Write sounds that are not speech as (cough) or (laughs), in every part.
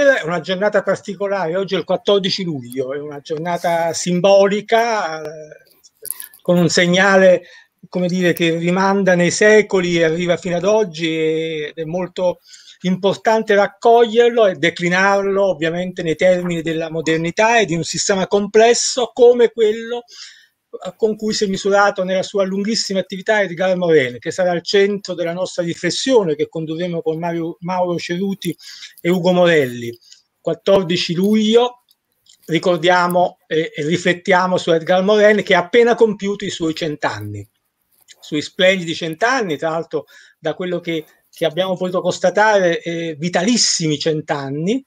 è una giornata particolare, oggi è il 14 luglio, è una giornata simbolica eh, con un segnale come dire, che rimanda nei secoli e arriva fino ad oggi ed è molto importante raccoglierlo e declinarlo ovviamente nei termini della modernità e di un sistema complesso come quello con cui si è misurato nella sua lunghissima attività Edgar Morel, che sarà al centro della nostra riflessione che condurremo con Mario, Mauro Ceruti e Ugo Morelli. 14 luglio ricordiamo e, e riflettiamo su Edgar Morel che ha appena compiuto i suoi cent'anni, sui splendidi cent'anni, tra l'altro da quello che, che, abbiamo potuto constatare eh, vitalissimi cent'anni,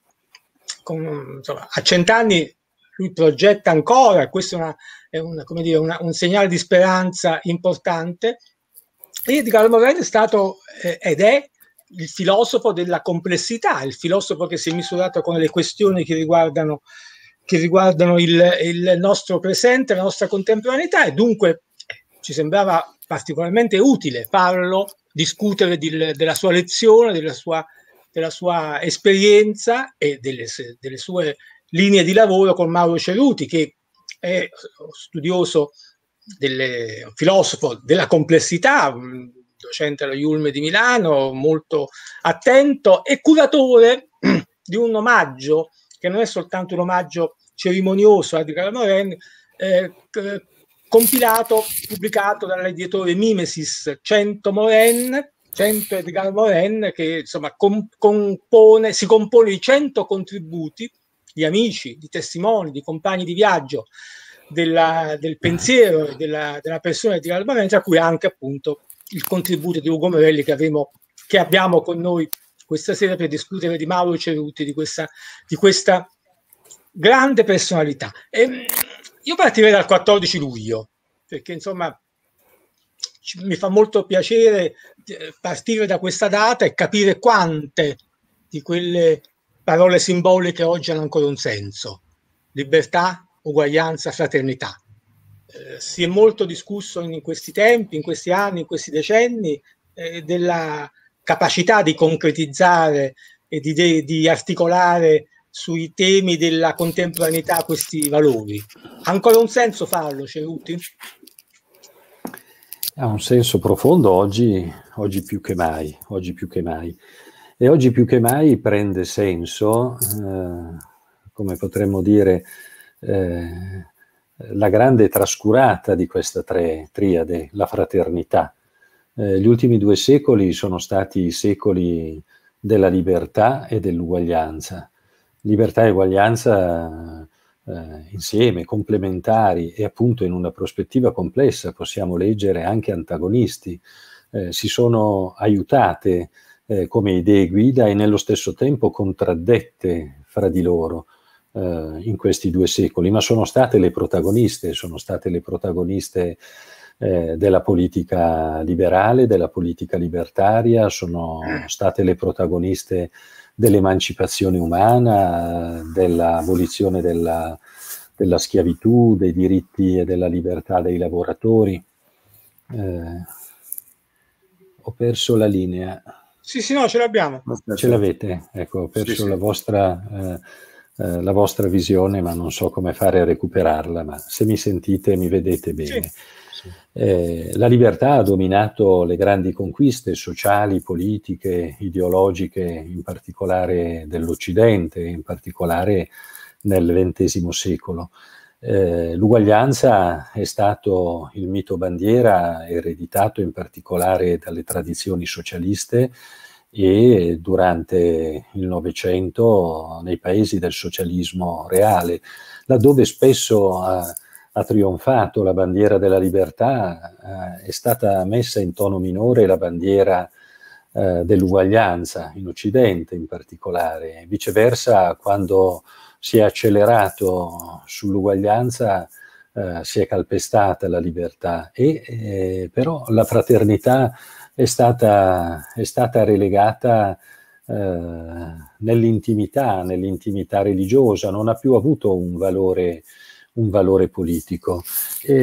Con, insomma, a cent'anni lui progetta ancora, questo è, una, è una, dire, una, un segnale di speranza importante. Edgar Morin è stato eh, ed è il filosofo della complessità, il filosofo che si è misurato con le questioni che riguardano, che riguardano il, il nostro presente, la nostra contemporaneità e dunque eh, ci sembrava particolarmente utile farlo, discutere di, della sua lezione, della sua, della sua esperienza e delle, delle sue linea di lavoro con Mauro Ceruti, che è studioso, del, filosofo della complessità, docente alla Iulme di Milano, molto attento e curatore di un omaggio che non è soltanto un omaggio cerimonioso a Edgar Morin, eh, compilato, pubblicato dall'editore Mimesis 100 Moren, 100 Edgar Morin, che insomma com compone, si compone di 100 contributi di amici, di testimoni, di compagni di viaggio, della, del pensiero della, della, persona di Tirano Barone, tra cui anche appunto il contributo di Ugo Morelli che, avremo, che abbiamo con noi questa sera per discutere di Mauro Ceruti, di questa, di questa grande personalità. E mm, io partirei dal 14 luglio, perché insomma mi fa molto piacere eh, partire da questa data e capire quante di quelle Parole simboliche oggi hanno ancora un senso. Libertà, uguaglianza, fraternità. Eh, si è molto discusso in questi tempi, in questi anni, in questi decenni, eh, della capacità di concretizzare e di, de- di articolare sui temi della contemporaneità questi valori. Ha ancora un senso farlo, Ceruti? Ha un senso profondo oggi, oggi più che mai, oggi più che mai. E oggi più che mai prende senso, eh, come potremmo dire, eh, la grande trascurata di questa tre, triade, la fraternità. Eh, gli ultimi due secoli sono stati i secoli della libertà e dell'uguaglianza. Libertà e uguaglianza eh, insieme, complementari e appunto in una prospettiva complessa possiamo leggere anche antagonisti, eh, si sono aiutate eh, come idee guida e nello stesso tempo contraddette fra di loro eh, in questi due secoli, ma sono state le protagoniste, sono state le protagoniste eh, della politica liberale, della politica libertaria, sono state le protagoniste dell'emancipazione umana, dell'abolizione della, della schiavitù, dei diritti e della libertà dei lavoratori. Eh, ho perso la linea. Sì, sì, no, ce l'abbiamo. Ce l'avete, ecco, ho perso sì, la, sì. Vostra, eh, eh, la, vostra, visione, ma non so come fare a recuperarla, ma se mi sentite mi vedete bene. Sì. Eh, la libertà ha dominato le grandi conquiste sociali, politiche, ideologiche, in particolare dell'Occidente, in particolare nel XX secolo. Eh, l'uguaglianza è stato il mito bandiera ereditato in particolare dalle tradizioni socialiste e durante il Novecento nei paesi del socialismo reale, laddove spesso ha, ha trionfato la bandiera della libertà, eh, è stata messa in tono minore la bandiera eh, dell'uguaglianza, in Occidente in particolare, viceversa quando si è accelerato sull'uguaglianza, eh, si è calpestata la libertà, e, eh, però la fraternità è stata, è stata relegata eh, nell'intimità, nell'intimità religiosa, non ha più avuto un valore, un valore politico. E,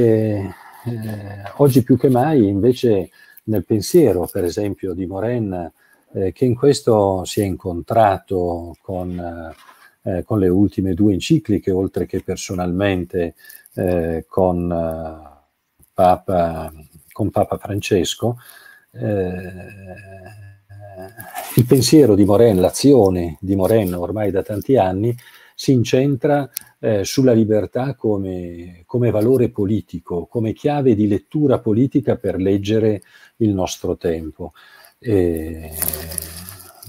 eh, oggi più che mai invece nel pensiero, per esempio, di Moren, eh, che in questo si è incontrato con eh, eh, con le ultime due encicliche, oltre che personalmente eh, con, eh, Papa, con, Papa, Francesco. Eh, il pensiero di Moren, l'azione di Moren ormai da tanti anni, si incentra eh, sulla libertà come, come valore politico, come chiave di lettura politica per leggere il nostro tempo. E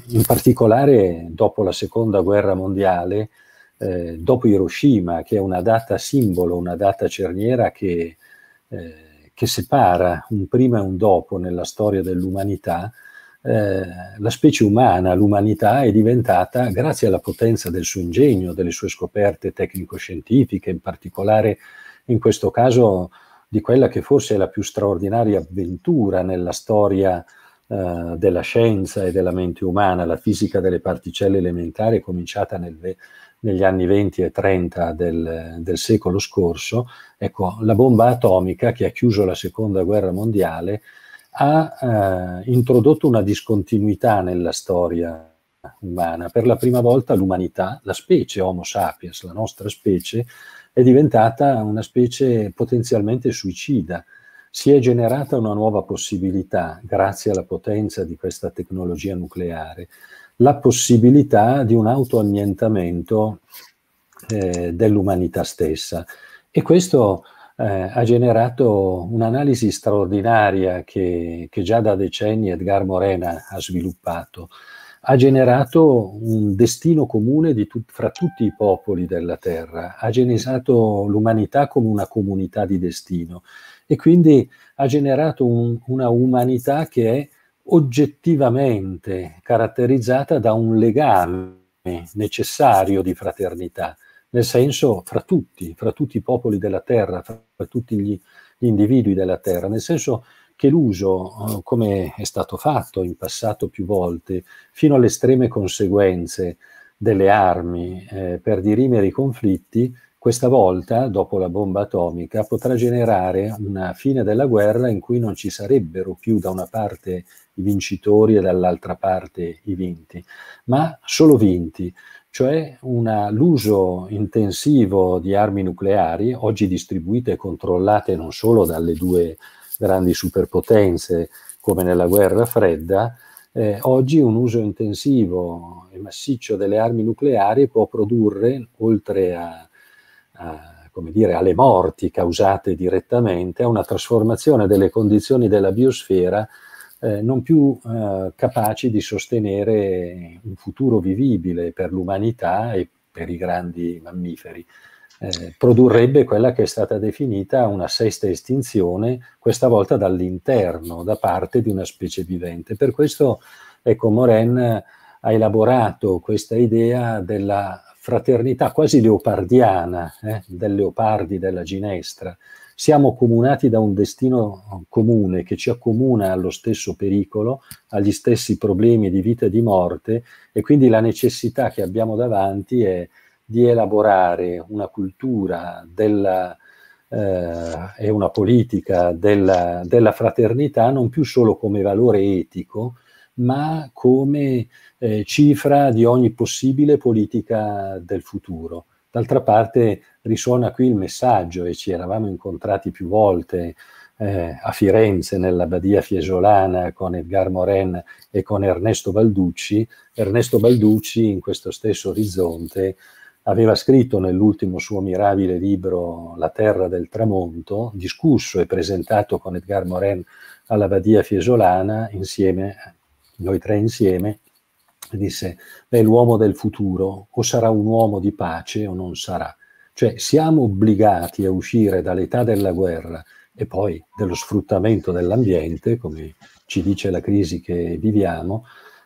in particolare dopo la seconda guerra mondiale, eh, dopo Hiroshima, che è una data simbolo, una data cerniera che, eh, che separa un prima e un dopo nella storia dell'umanità, eh, la specie umana, l'umanità è diventata, grazie alla potenza del suo ingegno, delle sue scoperte tecnico-scientifiche, in particolare in questo caso di quella che forse è la più straordinaria avventura nella storia eh, della scienza e della mente umana, la fisica delle particelle elementari è cominciata nel, negli anni 20 e 30 del, del secolo scorso, ecco, la bomba atomica che ha chiuso la seconda guerra mondiale ha eh, introdotto una discontinuità nella storia umana. Per la prima volta l'umanità, la specie Homo sapiens, la nostra specie, è diventata una specie potenzialmente suicida si è generata una nuova possibilità, grazie alla potenza di questa tecnologia nucleare, la possibilità di un autoannientamento eh, dell'umanità stessa. E questo eh, ha generato un'analisi straordinaria che, che, già da decenni Edgar Morena ha sviluppato. Ha generato un destino comune tut- fra tutti i popoli della Terra, ha generato l'umanità come una comunità di destino e quindi ha generato un, una umanità che è oggettivamente caratterizzata da un legame necessario di fraternità, nel senso fra tutti, fra tutti i popoli della terra, fra tutti gli, gli individui della terra, nel senso che l'uso, eh, come è stato fatto in passato più volte, fino alle estreme conseguenze delle armi eh, per dirimere i conflitti, questa volta, dopo la bomba atomica, potrà generare una fine della guerra in cui non ci sarebbero più da una parte i vincitori e dall'altra parte i vinti, ma solo vinti, cioè una, l'uso intensivo di armi nucleari, oggi distribuite e controllate non solo dalle due grandi superpotenze come nella guerra fredda, eh, oggi un uso intensivo e massiccio delle armi nucleari può produrre, oltre a come dire, alle morti causate direttamente, a una trasformazione delle condizioni della biosfera eh, non più eh, capaci di sostenere un futuro vivibile per l'umanità e per i grandi mammiferi. Eh, produrrebbe quella che è stata definita una sesta estinzione, questa volta dall'interno, da parte di una specie vivente. Per questo, ecco, Moren ha elaborato questa idea della fraternità quasi leopardiana eh, del leopardi della ginestra. Siamo comunati da un destino comune che ci accomuna allo stesso pericolo, agli stessi problemi di vita e di morte e quindi la necessità che abbiamo davanti è di elaborare una cultura della, eh, e una politica della, della, fraternità non più solo come valore etico, ma come eh, cifra di ogni possibile politica del futuro. D'altra parte risuona qui il messaggio e ci eravamo incontrati più volte eh, a Firenze, nella Badia Fiesolana, con Edgar Moren e con Ernesto Balducci. Ernesto Balducci, in questo stesso orizzonte, aveva scritto nell'ultimo suo mirabile libro La terra del tramonto, discusso e presentato con Edgar Morin alla Badia Fiesolana insieme noi tre insieme, disse, è l'uomo del futuro, o sarà un uomo di pace o non sarà. Cioè siamo obbligati a uscire dall'età della guerra e poi dello sfruttamento dell'ambiente, come ci dice la crisi che viviamo,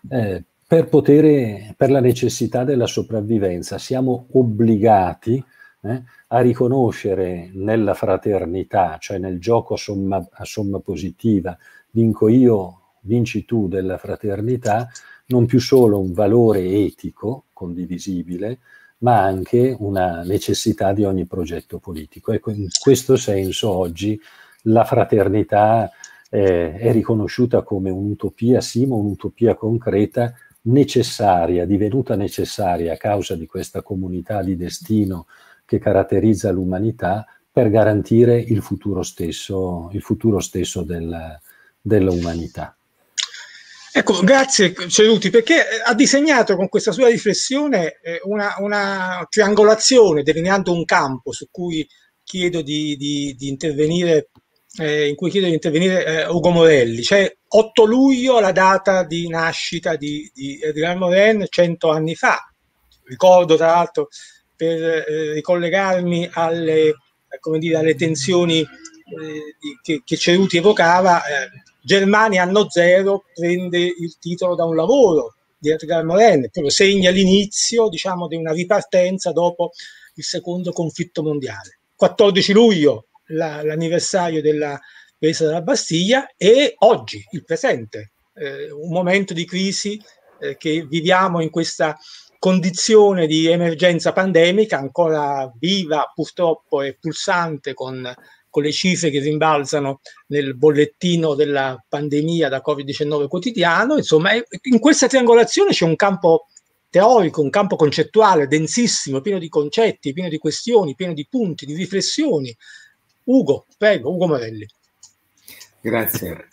eh, per, potere, per la necessità della sopravvivenza. Siamo obbligati eh, a riconoscere nella fraternità, cioè nel gioco a somma, a somma positiva, vinco io, vinci tu della fraternità, non più solo un valore etico condivisibile, ma anche una necessità di ogni progetto politico. Ecco, in questo senso oggi la fraternità eh, è riconosciuta come un'utopia, sì, ma un'utopia concreta necessaria, divenuta necessaria a causa di questa comunità di destino che caratterizza l'umanità per garantire il futuro stesso, il futuro stesso del, dell'umanità. Ecco, grazie Ceruti, perché eh, ha disegnato con questa sua riflessione eh, una, una triangolazione, delineando un campo su cui chiedo di, di, di intervenire, eh, in cui chiedo di intervenire eh, Ugo Morelli. Cioè 8 luglio la data di nascita di, di Adrian Moren, 100 anni fa. Ricordo tra l'altro, per eh, ricollegarmi alle, dire, alle tensioni eh, che, che Ceruti evocava, Germania anno zero prende il titolo da un lavoro di Edgar Morin, proprio segna l'inizio diciamo, di una ripartenza dopo il secondo conflitto mondiale. 14 luglio la, l'anniversario della presa della Bastiglia e oggi il presente, eh, un momento di crisi eh, che viviamo in questa condizione di emergenza pandemica ancora viva purtroppo e pulsante con con le cifre che rimbalzano nel bollettino della pandemia da Covid-19 quotidiano, insomma, in questa triangolazione c'è un campo teorico, un campo concettuale densissimo, pieno di concetti, pieno di questioni, pieno di punti, di riflessioni. Ugo, prego, Ugo Morelli. Grazie.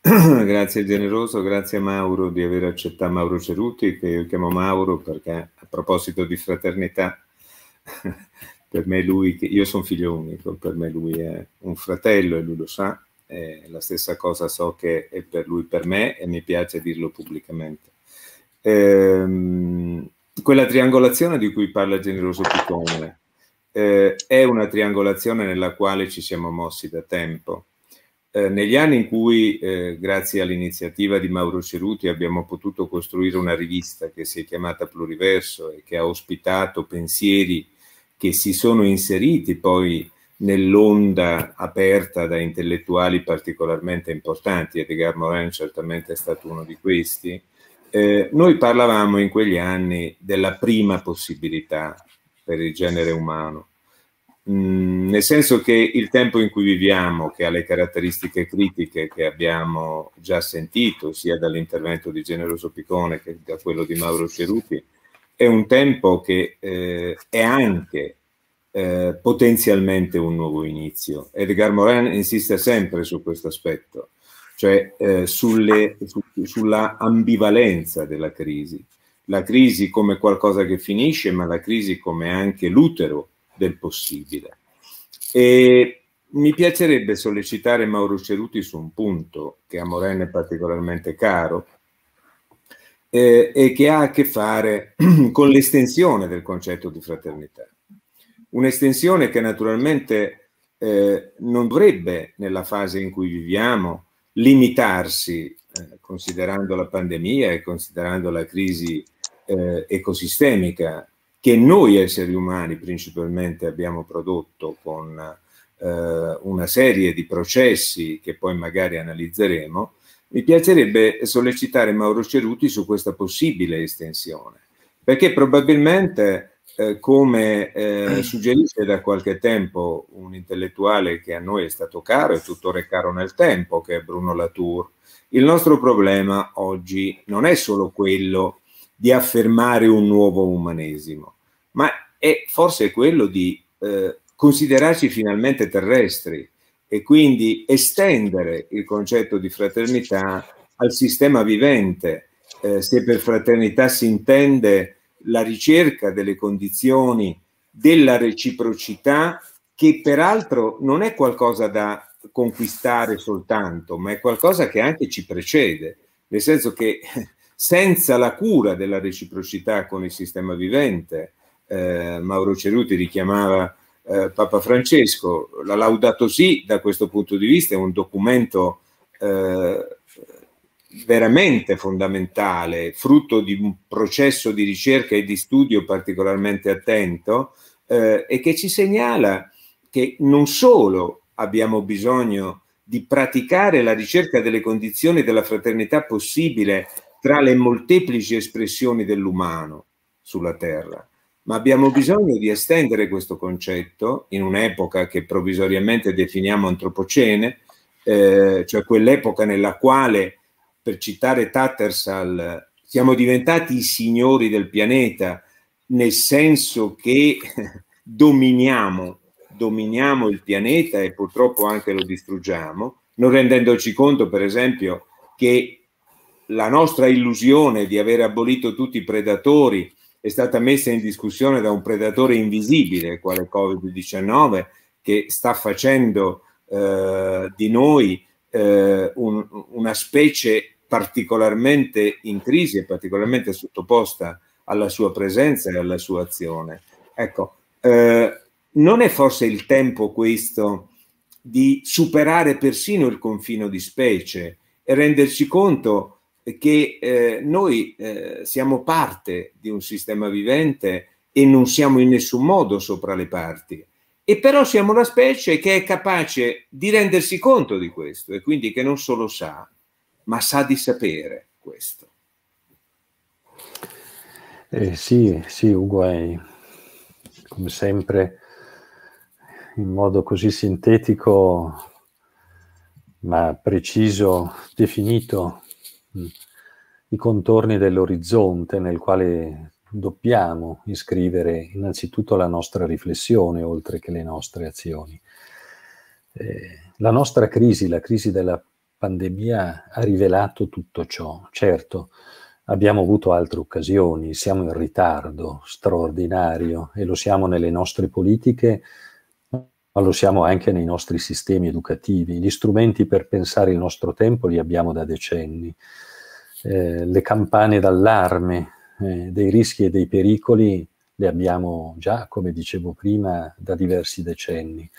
(clears throat) grazie generoso, grazie Mauro di aver accettato Mauro Ceruti, che io chiamo Mauro perché a proposito di fraternità (laughs) per me lui, io sono figlio unico, per me lui è un fratello e lui lo sa, la stessa cosa so che è per lui, per me e mi piace dirlo pubblicamente. Ehm, quella triangolazione di cui parla Generoso Piccone eh, è una triangolazione nella quale ci siamo mossi da tempo. Eh, negli anni in cui, eh, grazie all'iniziativa di Mauro Ceruti, abbiamo potuto costruire una rivista che si è chiamata Pluriverso e che ha ospitato pensieri che si sono inseriti poi nell'onda aperta da intellettuali particolarmente importanti, Edgar Morin certamente è stato uno di questi, eh, noi parlavamo in quegli anni della prima possibilità per il genere umano, mm, nel senso che il tempo in cui viviamo, che ha le caratteristiche critiche che abbiamo già sentito, sia dall'intervento di Generoso Picone che da quello di Mauro Ceruti, è un tempo che eh, è anche eh, potenzialmente un nuovo inizio. Edgar Morin insiste sempre su questo aspetto, cioè eh, sulle, su, sulla ambivalenza della crisi. La crisi come qualcosa che finisce, ma la crisi come anche l'utero del possibile. E mi piacerebbe sollecitare Mauro Ceruti su un punto che a Morin è particolarmente caro, eh, e che ha a che fare (clears throat) con l'estensione del concetto di fraternità. Un'estensione che naturalmente eh, non dovrebbe, nella fase in cui viviamo, limitarsi, eh, considerando la pandemia e considerando la crisi eh, ecosistemica che noi esseri umani principalmente abbiamo prodotto con eh, una serie di processi che poi magari analizzeremo, mi piacerebbe sollecitare Mauro Ceruti su questa possibile estensione, perché probabilmente, eh, come eh, (clears throat) suggerisce da qualche tempo un intellettuale che a noi è stato caro e tuttora è caro nel tempo, che è Bruno Latour, il nostro problema oggi non è solo quello di affermare un nuovo umanesimo, ma è forse quello di eh, considerarci finalmente terrestri, e quindi estendere il concetto di fraternità al sistema vivente. Eh, se per fraternità si intende la ricerca delle condizioni della reciprocità, che peraltro non è qualcosa da conquistare soltanto, ma è qualcosa che anche ci precede, nel senso che (laughs) senza la cura della reciprocità con il sistema vivente, eh, Mauro Ceruti richiamava eh, Papa Francesco. L'ha Laudato sì da questo punto di vista, è un documento eh, veramente fondamentale, frutto di un processo di ricerca e di studio particolarmente attento eh, e che ci segnala che non solo abbiamo bisogno di praticare la ricerca delle condizioni della fraternità possibile tra le molteplici espressioni dell'umano sulla terra, ma abbiamo bisogno di estendere questo concetto in un'epoca che provvisoriamente definiamo antropocene, eh, cioè quell'epoca nella quale, per citare Tattersall, siamo diventati i signori del pianeta, nel senso che (laughs) dominiamo, dominiamo il pianeta e purtroppo anche lo distruggiamo, non rendendoci conto, per esempio, che la nostra illusione di aver abolito tutti i predatori è stata messa in discussione da un predatore invisibile, quale Covid-19, che sta facendo eh, di noi eh, un, una specie particolarmente in crisi e particolarmente sottoposta alla sua presenza e alla sua azione. Ecco, eh, non è forse il tempo questo di superare persino il confine di specie e renderci conto che eh, noi eh, siamo parte di un sistema vivente e non siamo in nessun modo sopra le parti. E però siamo una specie che è capace di rendersi conto di questo e quindi che non solo sa, ma sa di sapere questo. Eh, sì, sì, Ugo, hai, come sempre in modo così sintetico ma preciso definito i contorni dell'orizzonte nel quale dobbiamo iscrivere innanzitutto la nostra riflessione oltre che le nostre azioni. Eh, la nostra crisi, la crisi della pandemia ha rivelato tutto ciò. Certo, abbiamo avuto altre occasioni, siamo in ritardo straordinario e lo siamo nelle nostre politiche, ma lo siamo anche nei nostri sistemi educativi. Gli strumenti per pensare il nostro tempo li abbiamo da decenni. Eh, le campane d'allarme eh, dei rischi e dei pericoli le abbiamo già, come dicevo prima, da diversi decenni,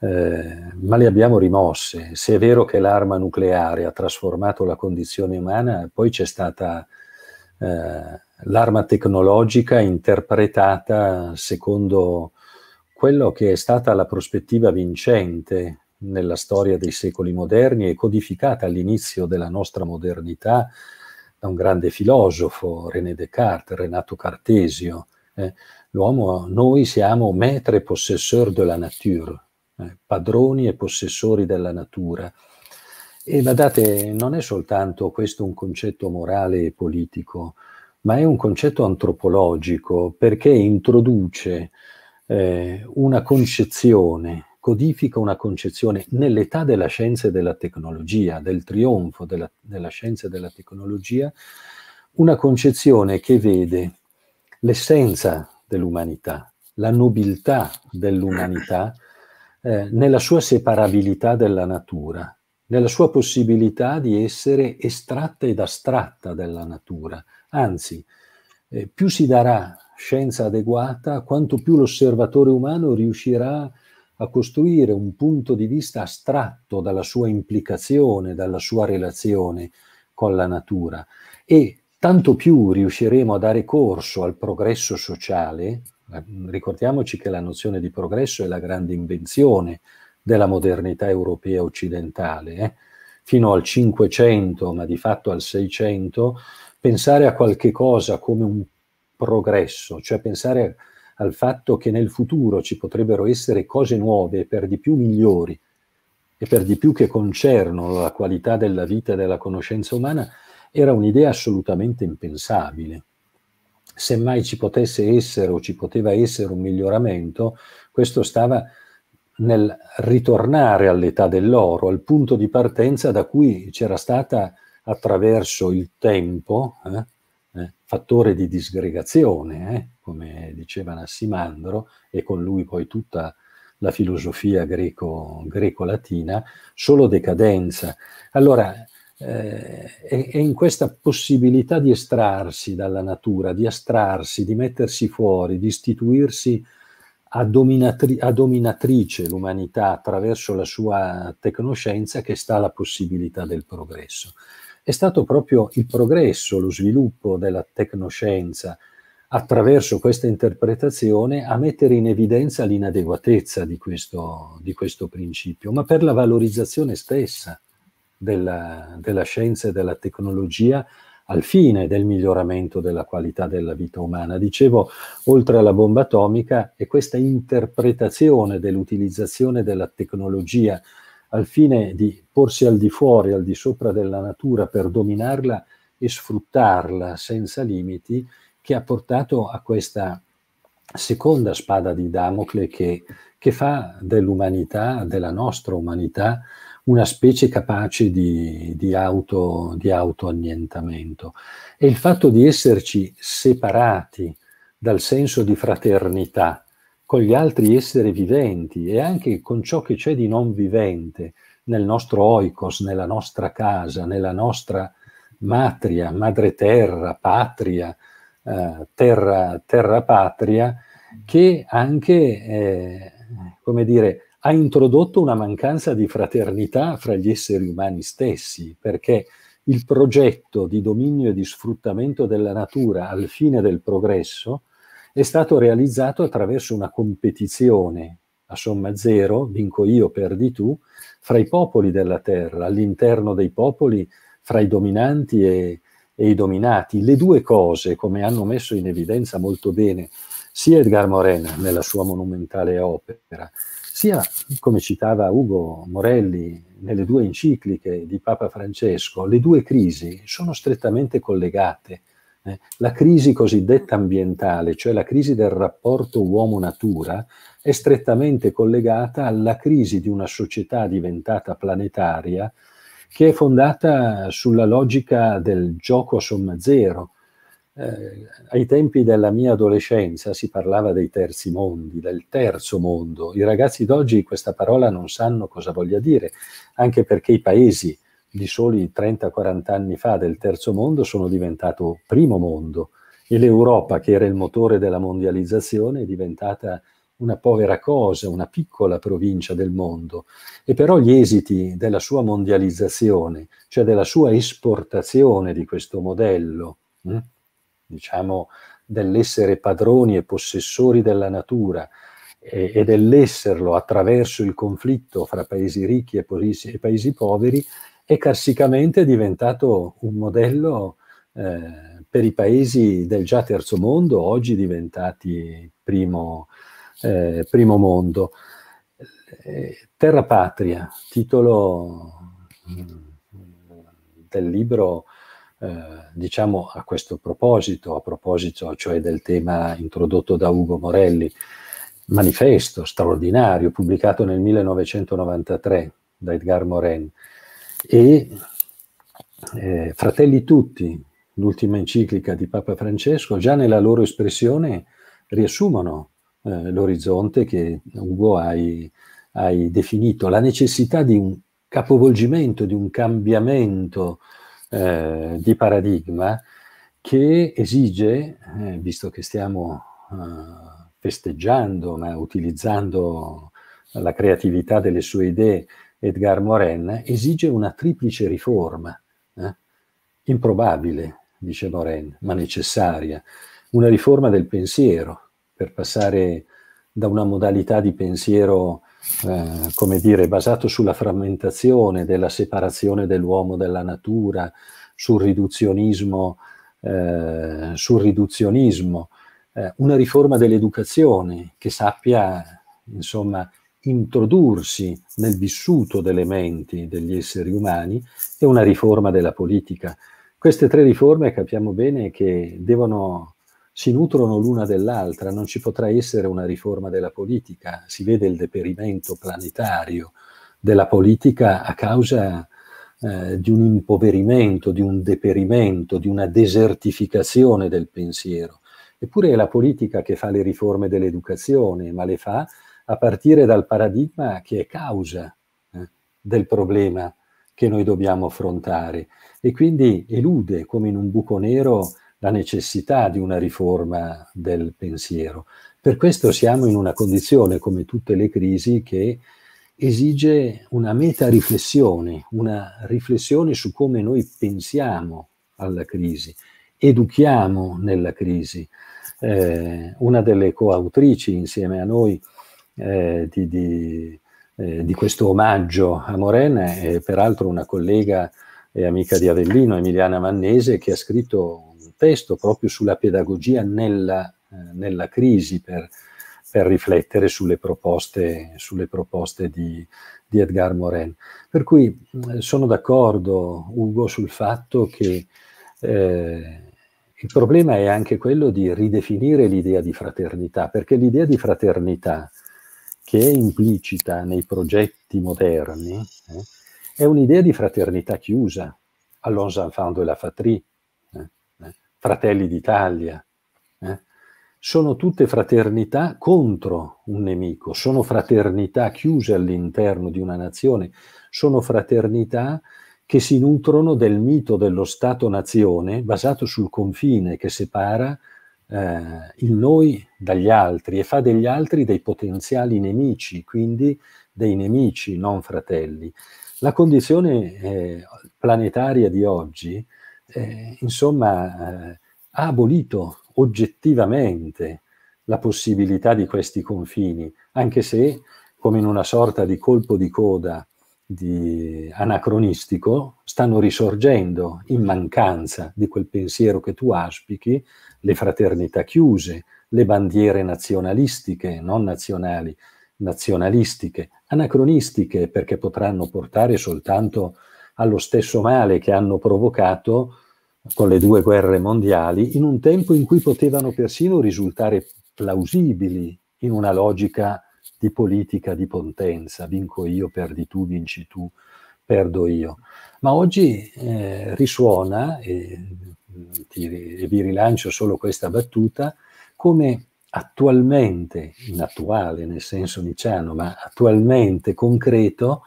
eh, ma le abbiamo rimosse. Se è vero che l'arma nucleare ha trasformato la condizione umana, poi c'è stata eh, l'arma tecnologica interpretata secondo quello che è stata la prospettiva vincente nella storia dei secoli moderni e codificata all'inizio della nostra modernità da un grande filosofo, René Descartes, Renato Cartesio. Eh, l'uomo, noi siamo maître possesseur de la nature, eh, padroni e possessori della natura. E badate, non è soltanto questo un concetto morale e politico, ma è un concetto antropologico perché introduce eh, una concezione codifica una concezione nell'età della scienza e della tecnologia, del trionfo della, della scienza e della tecnologia, una concezione che vede l'essenza dell'umanità, la nobiltà dell'umanità eh, nella sua separabilità dalla natura, nella sua possibilità di essere estratta ed astratta dalla natura. Anzi, eh, più si darà scienza adeguata, quanto più l'osservatore umano riuscirà a a costruire un punto di vista astratto dalla sua implicazione, dalla sua relazione con la natura e tanto più riusciremo a dare corso al progresso sociale, eh, ricordiamoci che la nozione di progresso è la grande invenzione della modernità europea occidentale, eh? fino al 500, ma di fatto al 600, pensare a qualche cosa come un progresso, cioè pensare a al fatto che nel futuro ci potrebbero essere cose nuove, e per di più migliori, e per di più che concernono la qualità della vita e della conoscenza umana, era un'idea assolutamente impensabile. Semmai ci potesse essere o ci poteva essere un miglioramento, questo stava nel ritornare all'età dell'oro, al punto di partenza da cui c'era stata attraverso il tempo, eh, eh fattore di disgregazione, eh, come diceva Nassimandro, e con lui poi tutta la filosofia greco, greco-latina, solo decadenza. Allora, eh, è, è in questa possibilità di estrarsi dalla natura, di astrarsi, di mettersi fuori, di istituirsi a, dominatri- a dominatrice l'umanità attraverso la sua tecnoscienza che sta la possibilità del progresso. È stato proprio il progresso, lo sviluppo della tecnoscienza, attraverso questa interpretazione a mettere in evidenza l'inadeguatezza di questo, di questo principio, ma per la valorizzazione stessa della, della scienza e della tecnologia al fine del miglioramento della qualità della vita umana. Dicevo, oltre alla bomba atomica, è questa interpretazione dell'utilizzazione della tecnologia al fine di porsi al di fuori, al di sopra della natura per dominarla e sfruttarla senza limiti, che ha portato a questa seconda spada di Damocle che, che fa dell'umanità, della nostra umanità, una specie capace di, di, auto, di autoannientamento. E il fatto di esserci separati dal senso di fraternità con gli altri esseri viventi e anche con ciò che c'è di non vivente nel nostro oikos, nella nostra casa, nella nostra matria, madre terra, patria, eh, terra, terra, patria, che anche, eh, come dire, ha introdotto una mancanza di fraternità fra gli esseri umani stessi, perché il progetto di dominio e di sfruttamento della natura al fine del progresso è stato realizzato attraverso una competizione a somma zero, vinco io, perdi tu, fra i popoli della terra, all'interno dei popoli, fra i dominanti e, e i dominati. Le due cose, come hanno messo in evidenza molto bene sia Edgar Morin nella sua monumentale opera, sia, come citava Ugo Morelli nelle due encicliche di Papa Francesco, le due crisi sono strettamente collegate. Eh. La crisi cosiddetta ambientale, cioè la crisi del rapporto uomo-natura, è strettamente collegata alla crisi di una società diventata planetaria, che è fondata sulla logica del gioco a somma zero. Eh, ai tempi della mia adolescenza si parlava dei terzi mondi, del terzo mondo. I ragazzi d'oggi questa parola non sanno cosa voglia dire, anche perché i paesi di soli 30-40 anni fa del terzo mondo sono diventato primo mondo e l'Europa, che era il motore della mondializzazione, è diventata una povera cosa, una piccola provincia del mondo, e però gli esiti della sua mondializzazione, cioè della sua esportazione di questo modello, hm, diciamo dell'essere padroni e possessori della natura e, e, dell'esserlo attraverso il conflitto fra paesi ricchi e paesi, e paesi poveri, è carsicamente diventato un modello eh, per i paesi del già terzo mondo, oggi diventati primo, eh, Primo Mondo. Eh, Terra Patria, titolo mm, del libro, eh, diciamo a questo proposito, a proposito cioè del tema introdotto da Ugo Morelli, manifesto straordinario pubblicato nel 1993 da Edgar Morin e eh, Fratelli tutti, l'ultima enciclica di Papa Francesco, già nella loro espressione riassumono eh, l'orizzonte che Ugo hai, hai, definito, la necessità di un capovolgimento, di un cambiamento eh, di paradigma che esige, eh, visto che stiamo eh, festeggiando, ma utilizzando la creatività delle sue idee, Edgar Morin, esige una triplice riforma, eh, improbabile, dice Morin, ma necessaria, una riforma del pensiero, per passare da una modalità di pensiero, eh, come dire, basato sulla frammentazione della separazione dell'uomo dalla natura, sul riduzionismo, eh, sul riduzionismo eh, una riforma dell'educazione che sappia, insomma, introdursi nel vissuto delle menti degli esseri umani e una riforma della politica. Queste tre riforme capiamo bene che devono si nutrono l'una dell'altra, non ci potrà essere una riforma della politica, si vede il deperimento planetario della politica a causa eh, di un impoverimento, di un deperimento, di una desertificazione del pensiero. Eppure è la politica che fa le riforme dell'educazione, ma le fa a partire dal paradigma che è causa eh, del problema che noi dobbiamo affrontare e quindi elude come in un buco nero la necessità di una riforma del pensiero. Per questo siamo in una condizione, come tutte le crisi, che esige una meta riflessione, una riflessione su come noi pensiamo alla crisi, educhiamo nella crisi. Eh, una delle coautrici insieme a noi eh, di, di, eh, di, questo omaggio a Morena è peraltro una collega e amica di Avellino, Emiliana Mannese, che ha scritto testo proprio sulla pedagogia nella, eh, nella crisi per, per, riflettere sulle proposte, sulle proposte di, di, Edgar Morel. Per cui eh, sono d'accordo, Ugo, sul fatto che eh, il problema è anche quello di ridefinire l'idea di fraternità, perché l'idea di fraternità che è implicita nei progetti moderni eh, è un'idea di fraternità chiusa all'ons enfants de la fatrie, Fratelli d'Italia, eh? sono tutte fraternità contro un nemico, sono fraternità chiuse all'interno di una nazione, sono fraternità che si nutrono del mito dello Stato-nazione basato sul confine che separa eh, il noi dagli altri e fa degli altri dei potenziali nemici, quindi dei nemici non fratelli. La condizione eh, planetaria di oggi eh, insomma, eh, ha abolito oggettivamente la possibilità di questi confini, anche se, come in una sorta di colpo di coda di anacronistico, stanno risorgendo in mancanza di quel pensiero che tu aspichi le fraternità chiuse, le bandiere nazionalistiche, non nazionali, nazionalistiche, anacronistiche perché potranno portare soltanto allo stesso male che hanno provocato con le due guerre mondiali, in un tempo in cui potevano persino risultare plausibili in una logica di politica di potenza, vinco io, perdi tu, vinci tu, perdo io. Ma oggi eh, risuona, e, mm, ti, e vi rilancio solo questa battuta, come attualmente, in attuale nel senso diciano, ma attualmente concreto,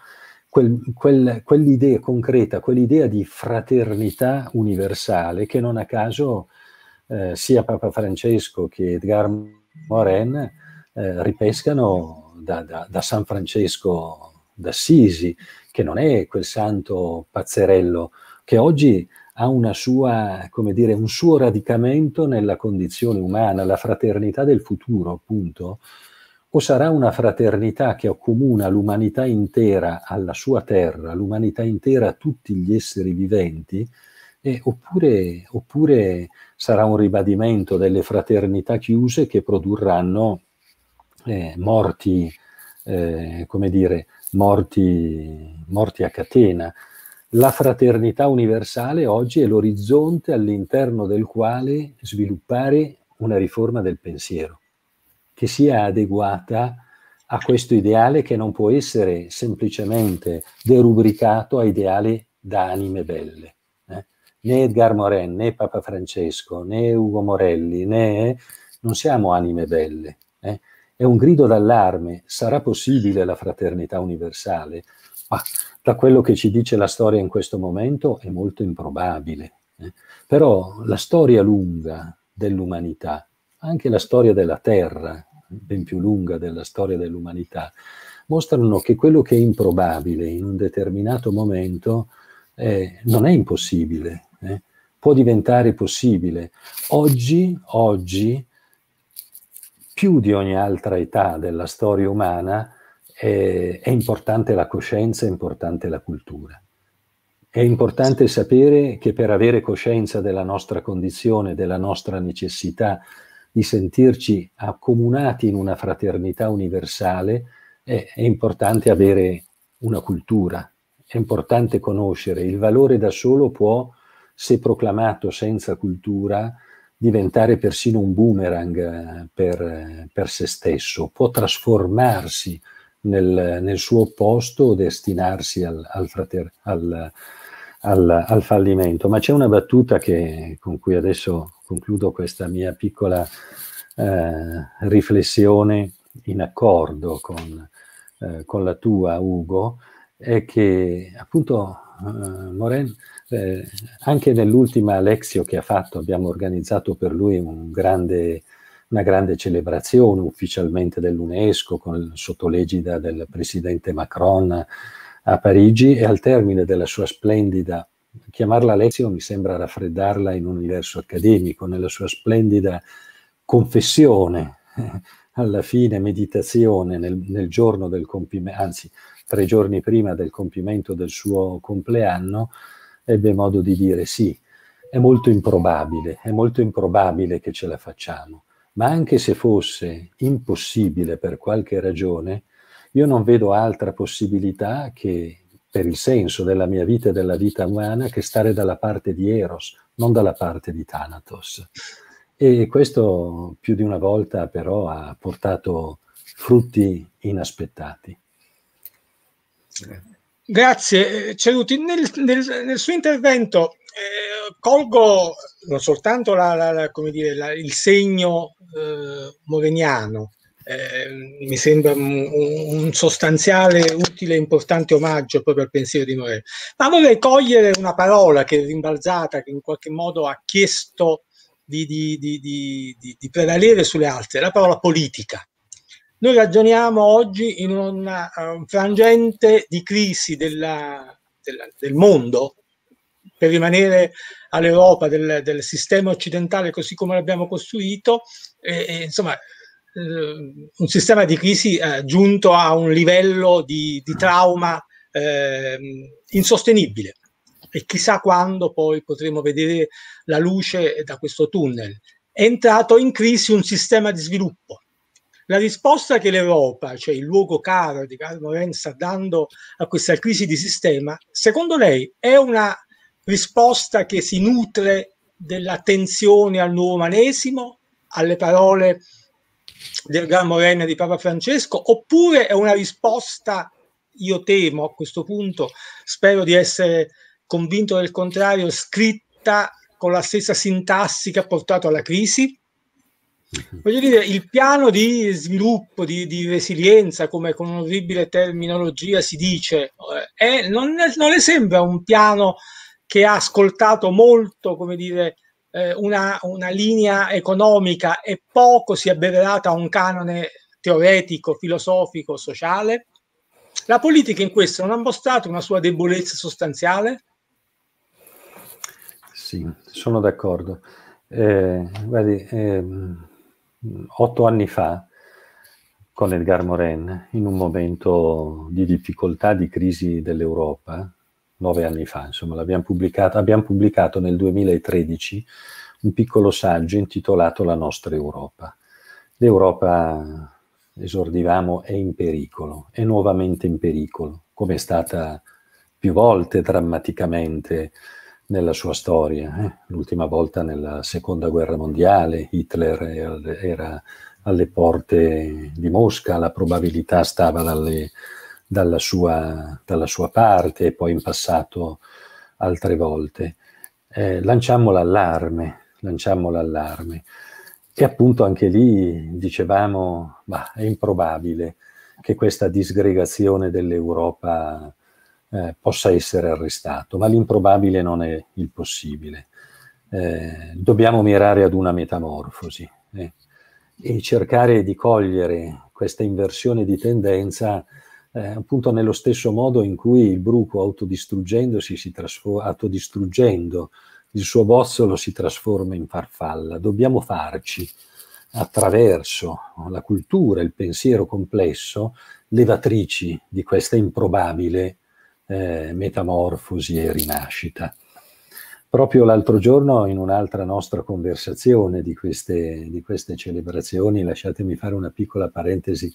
quel, quel, quell'idea concreta, quell'idea di fraternità universale che non a caso eh, sia Papa Francesco che Edgar Morin eh, ripescano da, da, da San Francesco d'Assisi, che non è quel santo pazzerello che oggi ha una sua, come dire, un suo radicamento nella condizione umana, la fraternità del futuro, appunto, o sarà una fraternità che accomuna l'umanità intera alla sua terra, l'umanità intera a tutti gli esseri viventi, eh, oppure, oppure, sarà un ribadimento delle fraternità chiuse che produrranno eh, morti, eh, come dire, morti, morti a catena. La fraternità universale oggi è l'orizzonte all'interno del quale sviluppare una riforma del pensiero che sia adeguata a questo ideale che non può essere semplicemente derubricato a ideali da anime belle. Eh? Né Edgar Morin, né Papa Francesco, né Ugo Morelli, né... Eh, non siamo anime belle. Eh? È un grido d'allarme, sarà possibile la fraternità universale, ma da quello che ci dice la storia in questo momento è molto improbabile. Eh? Però la storia lunga dell'umanità, anche la storia della Terra, ben più lunga della storia dell'umanità, mostrano che quello che è improbabile in un determinato momento eh, non è impossibile, eh, può diventare possibile. Oggi, oggi, più di ogni altra età della storia umana, eh, è importante la coscienza, è importante la cultura. È importante sapere che per avere coscienza della nostra condizione, della nostra necessità, di sentirci accomunati in una fraternità universale, è, è importante avere una cultura, è importante conoscere. Il valore da solo può, se proclamato senza cultura, diventare persino un boomerang eh, per, per se stesso, può trasformarsi nel, nel suo opposto o destinarsi al, al, frater, al, al, fallimento. Ma c'è una battuta che, con cui adesso concludo questa mia piccola eh, riflessione in accordo con, eh, con, la tua, Ugo, è che appunto eh, Moren, eh, anche nell'ultima Lexio che ha fatto, abbiamo organizzato per lui un grande, una grande celebrazione ufficialmente dell'UNESCO, con, sotto l'egida del presidente Macron a Parigi, e al termine della sua splendida chiamarla lezione mi sembra raffreddarla in un universo accademico, nella sua splendida confessione, (laughs) alla fine meditazione nel, nel giorno del compimento, anzi tre giorni prima del compimento del suo compleanno, ebbe modo di dire sì, è molto improbabile, è molto improbabile che ce la facciamo, ma anche se fosse impossibile per qualche ragione, io non vedo altra possibilità che per il senso della mia vita e della vita umana che stare dalla parte di Eros, non dalla parte di Thanatos. E questo più di una volta però ha portato frutti inaspettati. Grazie Ceruti. Nel, nel, nel suo intervento eh, colgo non soltanto la, la, la, dire, il segno eh, moreniano, eh, mi sembra un, un, sostanziale, utile e importante omaggio proprio al pensiero di Noè. Ma vorrei cogliere una parola che è rimbalzata, che in qualche modo ha chiesto di, di, di, di prevalere sulle altre, la parola politica. Noi ragioniamo oggi in una, un frangente di crisi della, della, del mondo, per rimanere all'Europa del, del, sistema occidentale così come l'abbiamo costruito, e, e, insomma eh, un sistema di crisi eh, giunto a un livello di, di trauma eh, insostenibile e chissà quando poi potremo vedere la luce da questo tunnel. È entrato in crisi un sistema di sviluppo. La risposta che l'Europa, cioè il luogo caro di Carlo Ren, sta dando a questa crisi di sistema, secondo lei è una risposta che si nutre dell'attenzione al nuovo manesimo, alle parole del Gran Renner di Papa Francesco, oppure è una risposta, io temo a questo punto, spero di essere convinto del contrario, scritta con la stessa sintassi che ha portato alla crisi? Mhm. Voglio dire, il piano di sviluppo, di, di resilienza, come con un'orribile terminologia si dice, eh, è, non, non, le sembra un piano che ha ascoltato molto, come dire, eh, una, una, linea economica e poco si è abbeverata a un canone teoretico, filosofico, sociale. La politica in questo non ha mostrato una sua debolezza sostanziale? Sì, sono d'accordo. Eh, guardi, eh, otto anni fa, con Edgar Morin, in un momento di difficoltà, di crisi dell'Europa, nove anni fa, insomma, pubblicato, abbiamo pubblicato nel 2013 un piccolo saggio intitolato La nostra Europa. L'Europa, esordivamo, è in pericolo, è nuovamente in pericolo, come è stata più volte drammaticamente nella sua storia. Eh? L'ultima volta nella seconda guerra mondiale Hitler era alle porte di Mosca, la probabilità stava dalle dalla sua, dalla sua parte e poi in passato altre volte. Eh, lanciamo l'allarme, lanciamo l'allarme. E appunto anche lì dicevamo, bah, è improbabile che questa disgregazione dell'Europa eh, possa essere arrestata, ma l'improbabile non è il possibile. Eh, dobbiamo mirare ad una metamorfosi eh, e cercare di cogliere questa inversione di tendenza eh, appunto nello stesso modo in cui il bruco autodistruggendosi si trasforma, autodistruggendo il suo bozzolo si trasforma in farfalla. Dobbiamo farci attraverso la cultura, il pensiero complesso, levatrici di questa improbabile eh, metamorfosi e rinascita. Proprio l'altro giorno, in un'altra nostra conversazione di queste, di queste celebrazioni, lasciatemi fare una piccola parentesi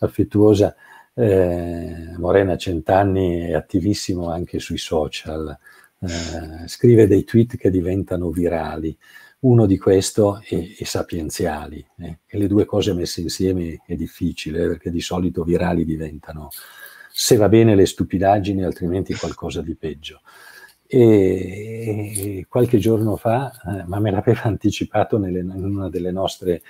affettuosa, eh, Morena Centanni è attivissimo anche sui social, eh, scrive dei tweet che diventano virali, uno di questo è, è sapienziali, eh, e le due cose messe insieme è difficile eh, perché di solito virali diventano, se va bene, le stupidaggini, altrimenti qualcosa di peggio. E, e qualche giorno fa, eh, ma me l'aveva (laughs) anticipato nelle, in una delle nostre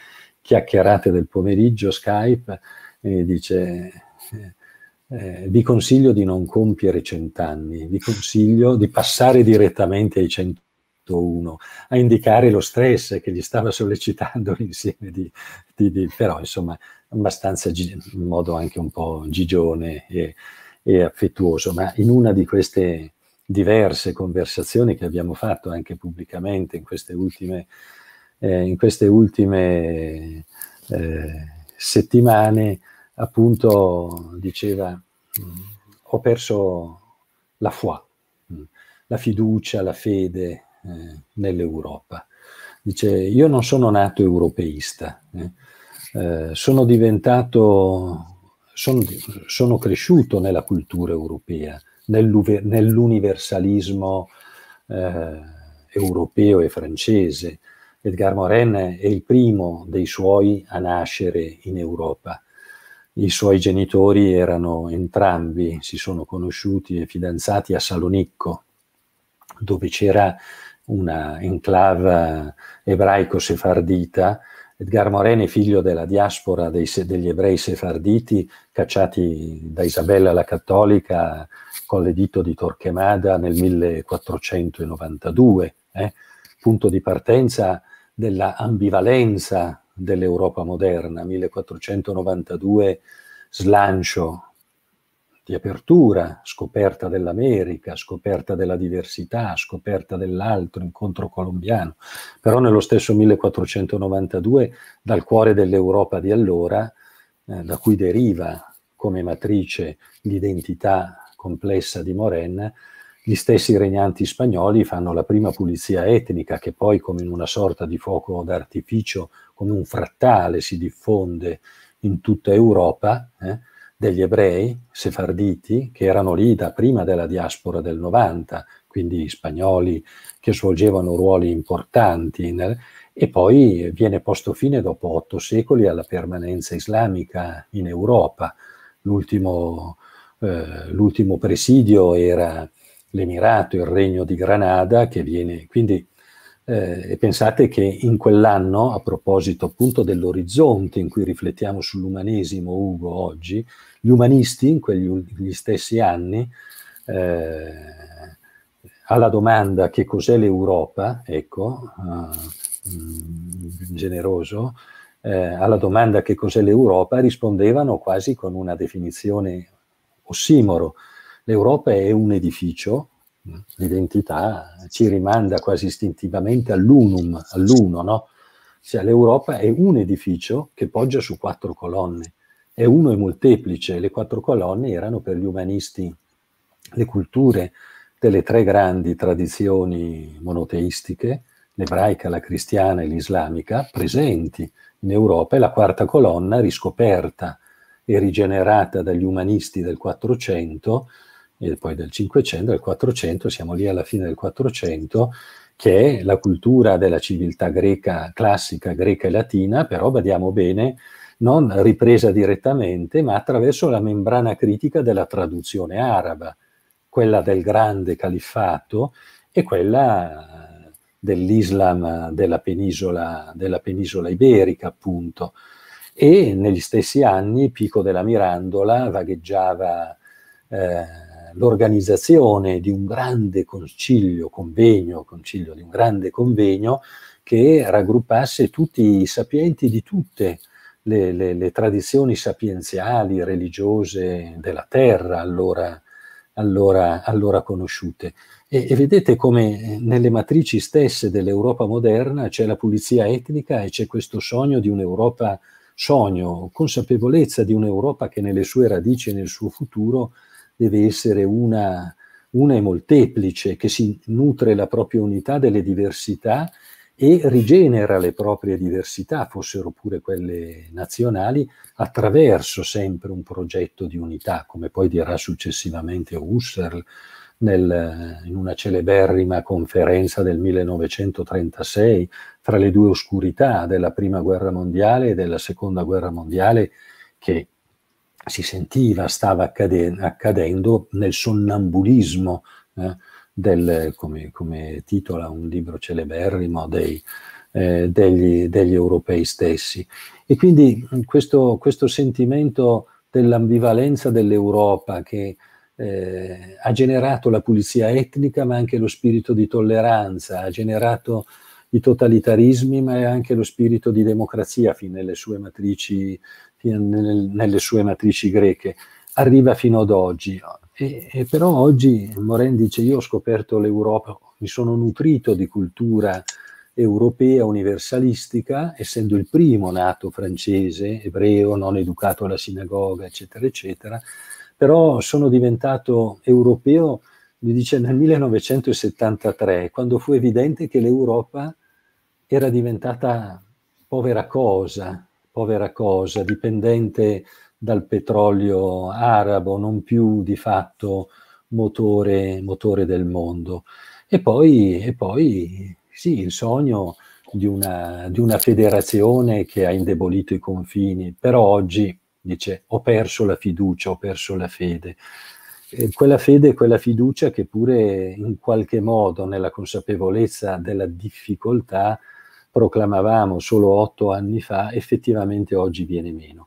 chiacchierate del pomeriggio Skype, eh, dice eh, eh, vi consiglio di non compiere cent'anni, vi consiglio di passare direttamente ai 101, a indicare lo stress che gli stava sollecitando l'insieme (laughs) di, di, di però insomma abbastanza in modo anche un po' gigione e, e, affettuoso, ma in una di queste diverse conversazioni che abbiamo fatto anche pubblicamente in queste ultime, eh, in queste ultime eh, settimane, appunto diceva mm, ho perso la foi, mm, la fiducia, la fede eh, nell'Europa. Dice io non sono nato europeista, eh, eh, sono diventato, sono, sono, cresciuto nella cultura europea, nell'universalismo eh, europeo e francese. Edgar Morin è il primo dei suoi a nascere in Europa i suoi genitori erano entrambi, si sono conosciuti e fidanzati a Salonicco, dove c'era una enclave ebraico-sefardita. Edgar Morene, figlio della diaspora dei, degli ebrei sefarditi cacciati da Isabella la Cattolica con l'editto di Torquemada nel 1492, eh? punto di partenza della ambivalenza dell'Europa moderna, 1492 slancio di apertura, scoperta dell'America, scoperta della diversità, scoperta dell'altro, incontro colombiano. Però nello stesso 1492, dal cuore dell'Europa di allora, eh, da cui deriva come matrice l'identità complessa di Morena, gli stessi regnanti spagnoli fanno la prima pulizia etnica che poi come in una sorta di fuoco d'artificio, come un frattale si diffonde in tutta Europa eh, degli ebrei sefarditi che erano lì da prima della diaspora del 90, quindi spagnoli che svolgevano ruoli importanti nel, e poi viene posto fine dopo otto secoli alla permanenza islamica in Europa. L'ultimo, eh, l'ultimo presidio era l'Emirato, il Regno di Granada, che viene quindi. Eh, pensate che in quell'anno, a proposito appunto dell'orizzonte in cui riflettiamo sull'umanesimo Ugo oggi, gli umanisti in quegli stessi anni, eh, alla domanda che cos'è l'Europa, ecco, eh, mm, generoso, eh, alla domanda che cos'è l'Europa rispondevano quasi con una definizione ossimoro, l'Europa è un edificio, l'identità ci rimanda quasi istintivamente all'unum, all'uno, no? Cioè l'Europa è un edificio che poggia su quattro colonne, è uno e molteplice, le quattro colonne erano per gli umanisti le culture delle tre grandi tradizioni monoteistiche, l'ebraica, la cristiana e l'islamica, presenti in Europa e la quarta colonna riscoperta e rigenerata dagli umanisti del Quattrocento, e poi del 500, del 400, siamo lì alla fine del 400, che è la cultura della civiltà greca classica, greca e latina, però badiamo bene, non ripresa direttamente, ma attraverso la membrana critica della traduzione araba, quella del grande califfato e quella dell'Islam della penisola, della penisola iberica, appunto. E negli stessi anni Pico della Mirandola vagheggiava eh, l'organizzazione di un grande concilio, convegno, concilio di un grande convegno che raggruppasse tutti i sapienti di tutte le, le, le tradizioni sapienziali, religiose della terra allora, allora, allora conosciute. E, e vedete come eh, nelle matrici stesse dell'Europa moderna c'è la pulizia etnica e c'è questo sogno di un'Europa sogno, consapevolezza di un'Europa che nelle sue radici e nel suo futuro deve essere una, una e molteplice, che si nutre la propria unità delle diversità e rigenera le proprie diversità, fossero pure quelle nazionali, attraverso sempre un progetto di unità, come poi dirà successivamente Husserl nel, in una celeberrima conferenza del 1936 tra le due oscurità della Prima Guerra Mondiale e della Seconda Guerra Mondiale, che si sentiva stava accadendo, accadendo nel sonnambulismo eh, del, come, come, titola un libro celeberrimo dei, eh, degli, degli, europei stessi. E quindi questo, questo sentimento dell'ambivalenza dell'Europa che eh, ha generato la pulizia etnica ma anche lo spirito di tolleranza, ha generato i totalitarismi ma anche lo spirito di democrazia fin nelle sue matrici nelle sue matrici greche, arriva fino ad oggi. E, e però oggi Moren dice io ho scoperto l'Europa, mi sono nutrito di cultura europea universalistica, essendo il primo nato francese, ebreo, non educato alla sinagoga, eccetera, eccetera, però sono diventato europeo, mi dice, nel 1973, quando fu evidente che l'Europa era diventata povera cosa, povera cosa, dipendente dal petrolio arabo, non più di fatto motore, motore del mondo. E poi, e poi sì, il sogno di una, di una federazione che ha indebolito i confini, però oggi dice ho perso la fiducia, ho perso la fede. quella fede e quella fiducia che pure in qualche modo, nella consapevolezza della difficoltà, proclamavamo solo otto anni fa, effettivamente oggi viene meno.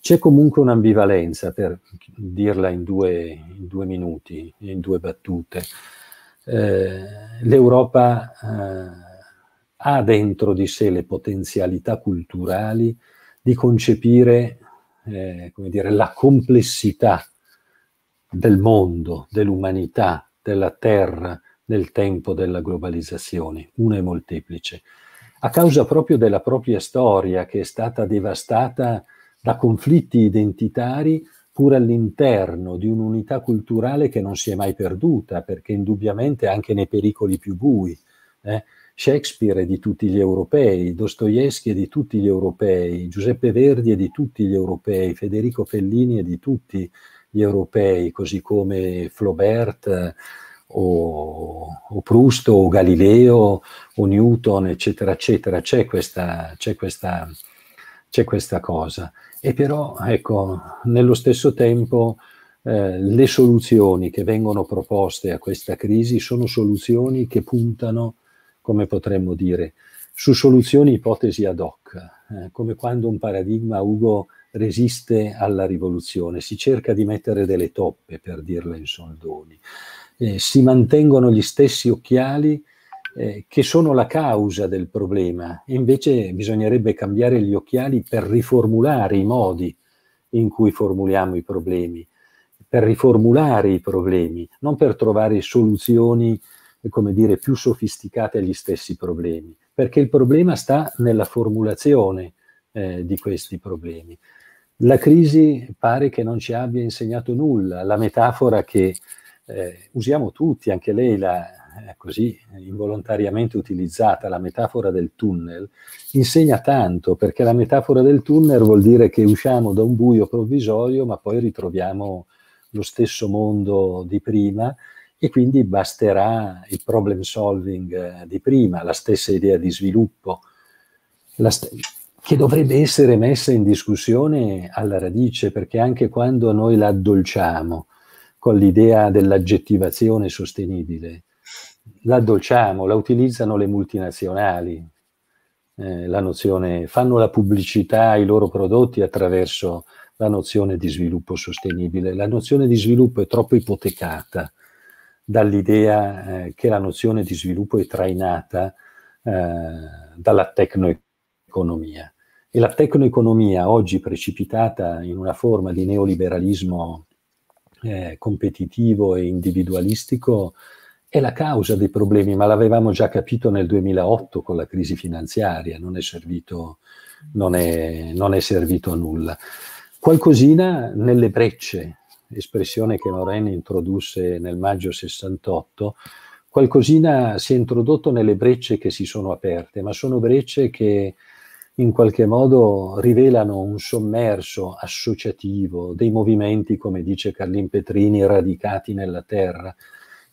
C'è comunque un'ambivalenza, per dirla in due, in due minuti, in due battute. Eh, L'Europa eh, ha dentro di sé le potenzialità culturali di concepire eh, dire, la complessità del mondo, dell'umanità, della terra, nel tempo della globalizzazione. Una è molteplice a causa proprio della propria storia che è stata devastata da conflitti identitari pur all'interno di un'unità culturale che non si è mai perduta, perché indubbiamente anche nei pericoli più bui. Eh? Shakespeare è di tutti gli europei, Dostoevsky è di tutti gli europei, Giuseppe Verdi è di tutti gli europei, Federico Fellini è di tutti gli europei, così come Flaubert o, o Proust o Galileo o Newton, eccetera, eccetera, c'è questa, c'è questa, c'è questa cosa. E però, ecco, nello stesso tempo eh, le soluzioni che vengono proposte a questa crisi sono soluzioni che puntano, come potremmo dire, su soluzioni ipotesi ad hoc, eh, come quando un paradigma, Ugo, resiste alla rivoluzione, si cerca di mettere delle toppe, per dirla in soldoni eh, si mantengono gli stessi occhiali eh, che sono la causa del problema. Invece bisognerebbe cambiare gli occhiali per riformulare i modi in cui formuliamo i problemi, per riformulare i problemi, non per trovare soluzioni eh, come dire, più sofisticate agli stessi problemi, perché il problema sta nella formulazione eh, di questi problemi. La crisi pare che non ci abbia insegnato nulla, la metafora che eh, usiamo tutti, anche lei l'ha eh, così involontariamente utilizzata, la metafora del tunnel, insegna tanto perché la metafora del tunnel vuol dire che usciamo da un buio provvisorio ma poi ritroviamo lo stesso mondo di prima e quindi basterà il problem solving eh, di prima, la stessa idea di sviluppo, che dovrebbe essere messa in discussione alla radice perché anche quando noi la addolciamo, con l'idea dell'aggettivazione sostenibile. L'addolciamo, la utilizzano le multinazionali, eh, la nozione, fanno la pubblicità ai loro prodotti attraverso la nozione di sviluppo sostenibile. La nozione di sviluppo è troppo ipotecata dall'idea eh, che la nozione di sviluppo è trainata eh, dalla tecnoeconomia. E la tecnoeconomia oggi precipitata in una forma di neoliberalismo eh, competitivo e individualistico è la causa dei problemi, ma l'avevamo già capito nel 2008 con la crisi finanziaria, non è servito, non è, non è servito a nulla. Qualcosina nelle brecce, espressione che Moreno introdusse nel maggio 68, qualcosina si è introdotto nelle brecce che si sono aperte, ma sono brecce che in qualche modo rivelano un sommerso associativo dei movimenti, come dice Carlin Petrini, radicati nella terra,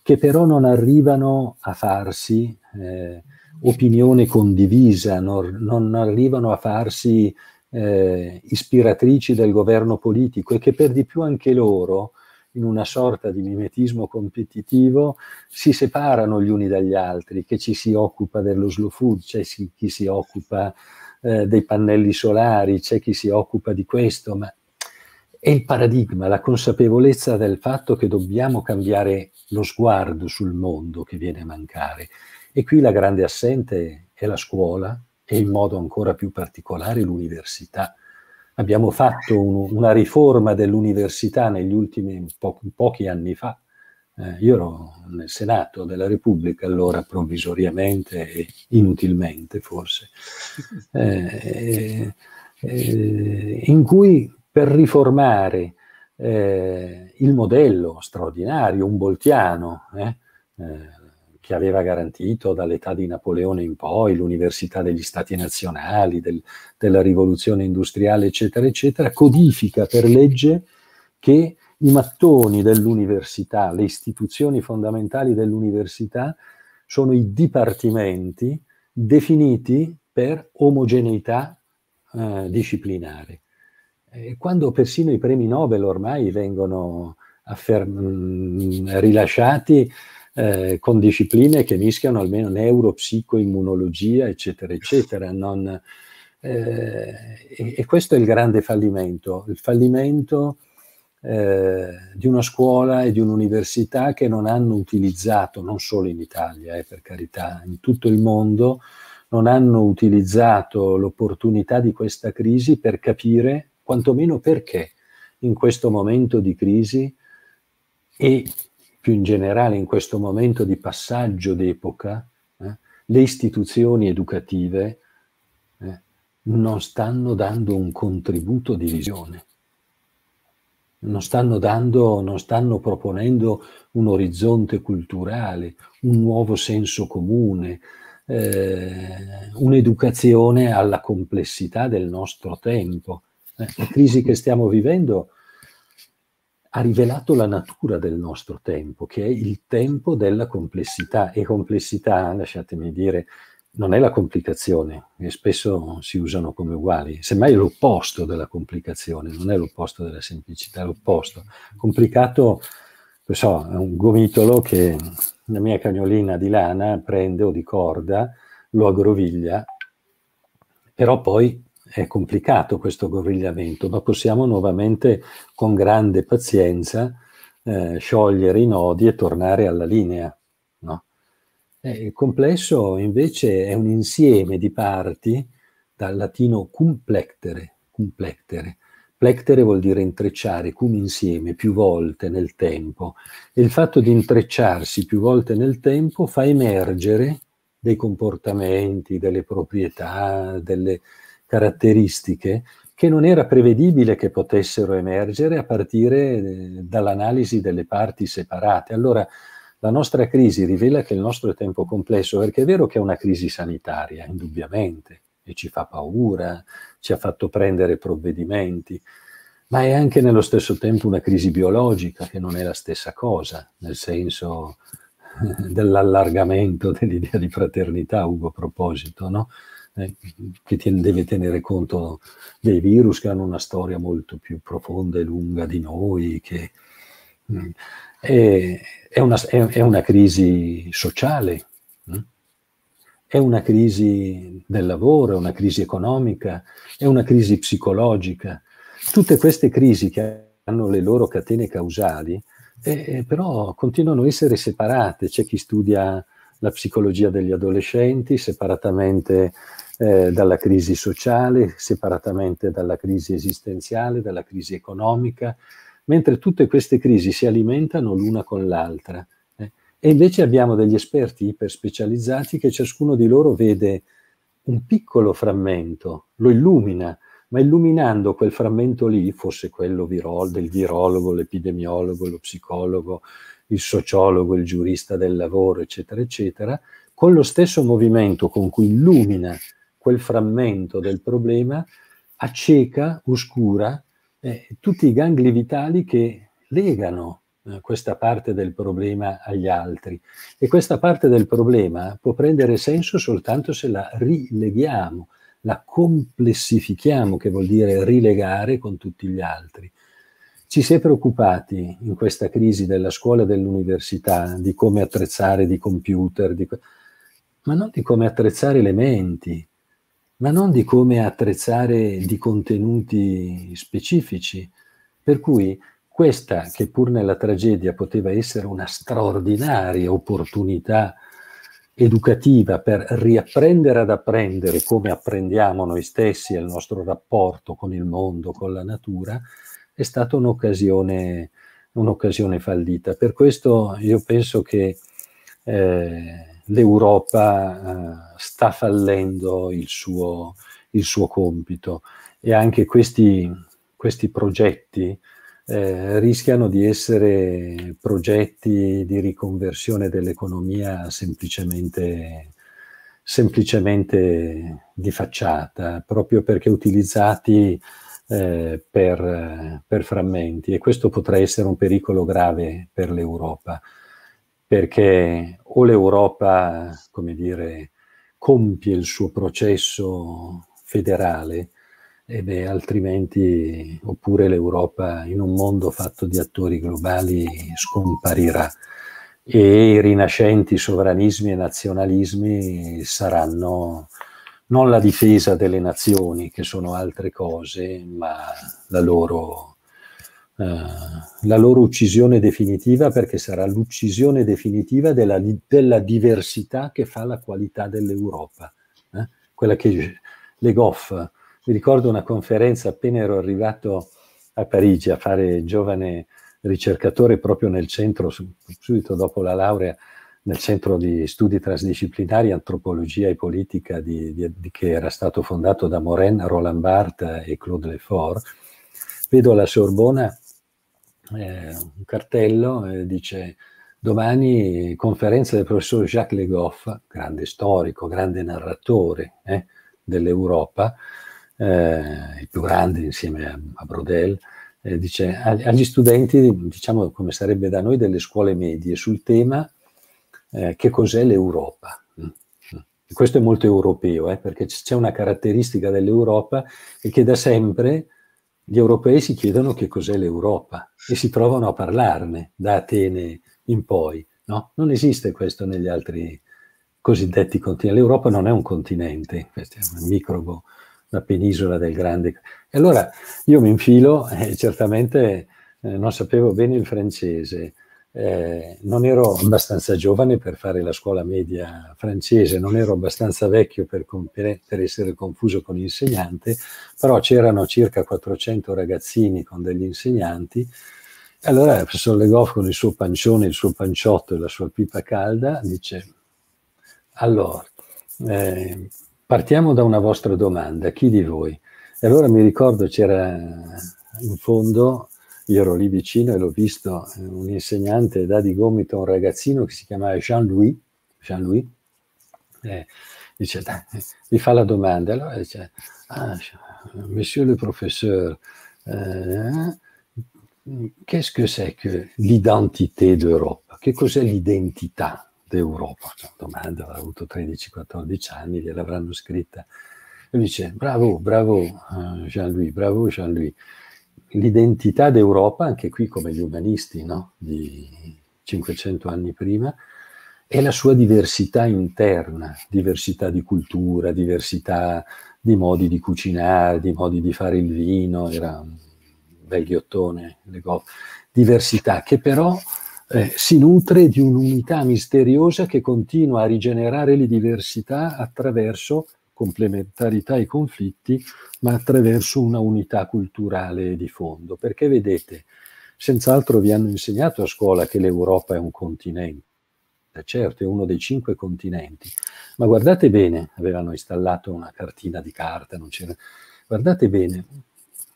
che però non arrivano a farsi eh, opinione condivisa, non, non, arrivano a farsi eh, ispiratrici del governo politico e che per di più anche loro, in una sorta di mimetismo competitivo, si separano gli uni dagli altri, che ci si occupa dello slow food, cioè si, chi si occupa eh, dei pannelli solari, c'è chi si occupa di questo, ma è il paradigma, la consapevolezza del fatto che dobbiamo cambiare lo sguardo sul mondo che viene a mancare. E qui la grande assente è la scuola e in modo ancora più particolare l'università. Abbiamo fatto un, una riforma dell'università negli ultimi po- pochi anni fa, eh, io ero nel Senato della Repubblica allora provvisoriamente e inutilmente forse, (laughs) eh, eh, in cui per riformare eh, il modello straordinario, un Boltiano, eh, eh, che aveva garantito dall'età di Napoleone in poi l'università degli stati nazionali, del, della rivoluzione industriale, eccetera, eccetera, codifica per legge che i mattoni dell'università, le istituzioni fondamentali dell'università sono i dipartimenti definiti per omogeneità eh, disciplinare. E quando persino i premi Nobel ormai vengono afferm- mm, rilasciati eh, con discipline che mischiano almeno neuropsicoimmunologia, eccetera, eccetera. Non, eh, e, e, questo è il grande fallimento. Il fallimento eh, di una scuola e di un'università che non hanno utilizzato, non solo in Italia, eh, per carità, in tutto il mondo, non hanno utilizzato l'opportunità di questa crisi per capire quantomeno perché in questo momento di crisi e più in generale in questo momento di passaggio d'epoca, eh, le istituzioni educative eh, non stanno dando un contributo di visione non stanno, dando, non stanno proponendo un orizzonte culturale, un nuovo senso comune, eh, un'educazione alla complessità del nostro tempo. Eh, la crisi che stiamo vivendo ha rivelato la natura del nostro tempo, che è il tempo della complessità e complessità, lasciatemi dire, non è la complicazione, e spesso si usano come uguali, semmai è l'opposto della complicazione, non è l'opposto della semplicità, è l'opposto. Complicato, non so, è un gomitolo che la mia cagnolina di lana prende o di corda, lo aggroviglia, però poi è complicato questo aggrovigliamento, ma possiamo nuovamente con grande pazienza eh, sciogliere i nodi e tornare alla linea eh, il complesso invece è un insieme di parti, dal latino cum plectere, plectere. vuol dire intrecciare, cum insieme, più volte nel tempo. E il fatto di intrecciarsi più volte nel tempo fa emergere dei comportamenti, delle proprietà, delle caratteristiche che non era prevedibile che potessero emergere a partire eh, dall'analisi delle parti separate. Allora, la nostra crisi rivela che il nostro è tempo complesso, perché è vero che è una crisi sanitaria, indubbiamente, e ci fa paura, ci ha fatto prendere provvedimenti, ma è anche nello stesso tempo una crisi biologica, che non è la stessa cosa, nel senso eh, dell'allargamento dell'idea di fraternità, Ugo, proposito, no? Eh, che tiene, deve tenere conto dei virus che hanno una storia molto più profonda e lunga di noi, che mm, è, è, una, è, è una crisi sociale, mm? è una crisi del lavoro, è una crisi economica, è una crisi psicologica. Tutte queste crisi che hanno le loro catene causali, eh, eh, però continuano a essere separate. C'è chi studia la psicologia degli adolescenti separatamente eh, dalla crisi sociale, separatamente dalla crisi esistenziale, dalla crisi economica, mentre tutte queste crisi si alimentano l'una con l'altra. Eh. E invece abbiamo degli esperti iperspecializzati che ciascuno di loro vede un piccolo frammento, lo illumina, ma illuminando quel frammento lì, fosse quello virolo, del virologo, l'epidemiologo, lo psicologo, il sociologo, il giurista del lavoro, eccetera, eccetera, con lo stesso movimento con cui illumina quel frammento del problema, acceca, oscura eh, tutti i gangli vitali che legano eh, questa parte del problema agli altri. E questa parte del problema può prendere senso soltanto se la rileghiamo, la complessifichiamo, che vuol dire rilegare con tutti gli altri. Ci si è preoccupati in questa crisi della scuola e dell'università di come attrezzare di computer, di... ma non di come attrezzare le menti, ma non di come attrezzare di contenuti specifici. Per cui questa, che pur nella tragedia poteva essere una straordinaria opportunità educativa per riapprendere ad apprendere come apprendiamo noi stessi e il nostro rapporto con il mondo, con la natura, è stata un'occasione, un'occasione fallita. Per questo io penso che eh, l'Europa eh, sta fallendo il suo, il suo, compito e anche questi, questi progetti eh, rischiano di essere progetti di riconversione dell'economia semplicemente, semplicemente, di facciata, proprio perché utilizzati eh, per, per frammenti e questo potrà essere un pericolo grave per l'Europa perché o l'Europa, come dire, compie il suo processo federale, eh beh, altrimenti, oppure l'Europa in un mondo fatto di attori globali scomparirà e i rinascenti sovranismi e nazionalismi saranno non la difesa delle nazioni, che sono altre cose, ma la loro eh, la loro uccisione definitiva perché sarà l'uccisione definitiva della, della diversità che fa la qualità dell'Europa. Eh? Quella che Le Goff, mi ricordo una conferenza appena ero arrivato a Parigi a fare giovane ricercatore proprio nel centro, subito dopo la laurea, nel centro di studi trasdisciplinari, antropologia e politica di, di, di, che era stato fondato da Moren, Roland Barthes e Claude Lefort, vedo la Sorbona eh, un cartello e eh, dice domani conferenza del professor Jacques Le Goff, grande storico, grande narratore eh, dell'Europa, eh, il più grande insieme a, a Brodel, eh, dice agli studenti, diciamo come sarebbe da noi, delle scuole medie sul tema eh, che cos'è l'Europa. Mm, mm. Questo è molto europeo, perché c'è una caratteristica dell'Europa che da sempre gli europei si chiedono che cos'è l'Europa e si trovano a parlarne da Atene in poi. No? Non esiste questo negli altri cosiddetti continenti. L'Europa non è un continente, questo è un microbo, la penisola del grande. E allora io mi infilo e eh, certamente eh, non sapevo bene il francese, eh, non ero abbastanza giovane per fare la scuola media francese, non ero abbastanza vecchio per, compere, per essere confuso con l'insegnante, però c'erano circa 400 ragazzini con degli insegnanti. Allora il professor Legoff con il suo pancione, il suo panciotto e la sua pipa calda dice, allora, eh, partiamo da una vostra domanda, chi di voi? E allora mi ricordo c'era in fondo io ero lì vicino e l'ho visto, eh, un insegnante da di gomito un ragazzino che si chiamava Jean-Louis, Jean-Louis eh, dice, dai, mi fa la domanda, allora dice, ah, monsieur le professeur, eh, qu'est-ce que c'est que l'identité d'Europe? Che cos'è l'identità d'Europa? Domanda, avrà avuto 13-14 anni, gliel'avranno scritta. E dice, bravo, bravo eh, Jean-Louis, bravo Jean-Louis l'identità d'Europa, anche qui come gli umanisti no? di 500 anni prima, è la sua diversità interna, diversità di cultura, diversità di modi di cucinare, di modi di fare il vino, era un bel vecchiottone, diversità che però eh, si nutre di un'unità misteriosa che continua a rigenerare le diversità attraverso complementarità e conflitti, ma attraverso una unità culturale di fondo. Perché vedete, senz'altro vi hanno insegnato a scuola che l'Europa è un continente, eh, certo è uno dei cinque continenti, ma guardate bene, avevano installato una cartina di carta, non c'era... guardate bene,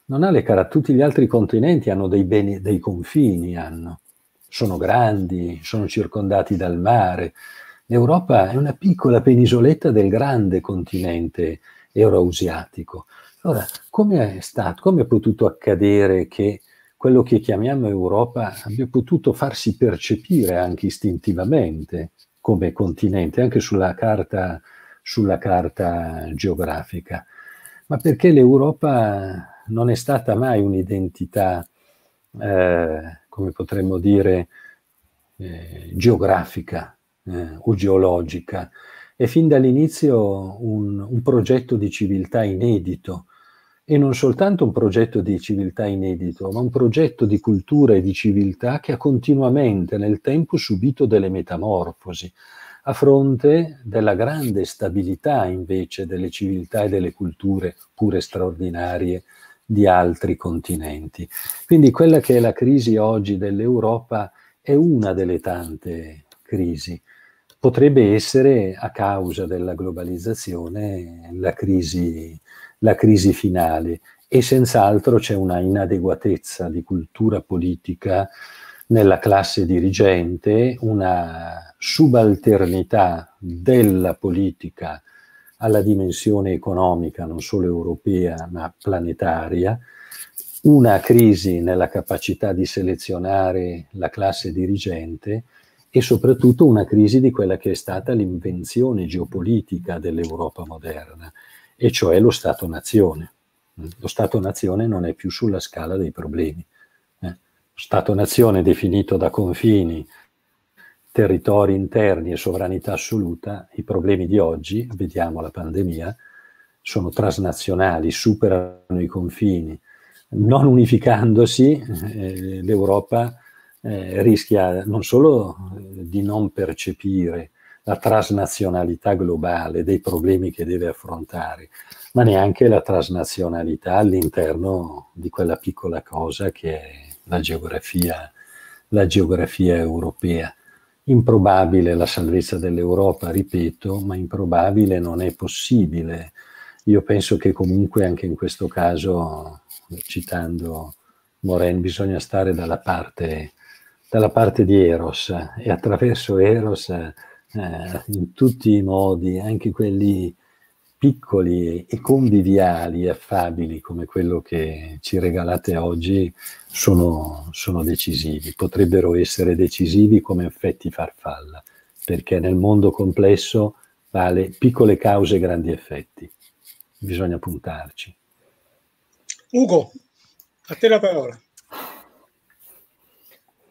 non ha le caratteristiche, tutti gli altri continenti hanno dei, bene, dei confini, hanno. sono grandi, sono circondati dal mare, L'Europa è una piccola penisoletta del grande continente euroasiatico. Allora, come è, stato, come è potuto accadere che quello che chiamiamo Europa abbia potuto farsi percepire anche istintivamente come continente, anche sulla carta, sulla carta geografica? Ma perché l'Europa non è stata mai un'identità, eh, come potremmo dire, eh, geografica, eh, o geologica. È fin dall'inizio un, un progetto di civiltà inedito e non soltanto un progetto di civiltà inedito, ma un progetto di cultura e di civiltà che ha continuamente nel tempo subito delle metamorfosi a fronte della grande stabilità invece delle civiltà e delle culture pure straordinarie di altri continenti. Quindi quella che è la crisi oggi dell'Europa è una delle tante crisi potrebbe essere a causa della globalizzazione la crisi, la crisi finale e senz'altro c'è una inadeguatezza di cultura politica nella classe dirigente, una subalternità della politica alla dimensione economica non solo europea ma planetaria, una crisi nella capacità di selezionare la classe dirigente, e soprattutto una crisi di quella che è stata l'invenzione geopolitica dell'Europa moderna, e cioè lo Stato-nazione. Lo Stato-nazione non è più sulla scala dei problemi. Eh. Stato-nazione definito da confini, territori interni e sovranità assoluta, i problemi di oggi, vediamo la pandemia, sono trasnazionali, superano i confini. Non unificandosi, eh, l'Europa eh, rischia non solo eh, di non percepire la trasnazionalità globale dei problemi che deve affrontare, ma neanche la trasnazionalità all'interno di quella piccola cosa che è la geografia, la geografia europea. Improbabile la salvezza dell'Europa, ripeto, ma improbabile non è possibile. Io penso che comunque anche in questo caso, citando Moren, bisogna stare dalla parte dalla parte di Eros eh, e attraverso Eros eh, eh, in tutti i modi, anche quelli piccoli e conviviali e affabili come quello che ci regalate oggi sono, sono decisivi, potrebbero essere decisivi come effetti farfalla, perché nel mondo complesso vale piccole cause e grandi effetti. Bisogna puntarci. Ugo, a te la parola.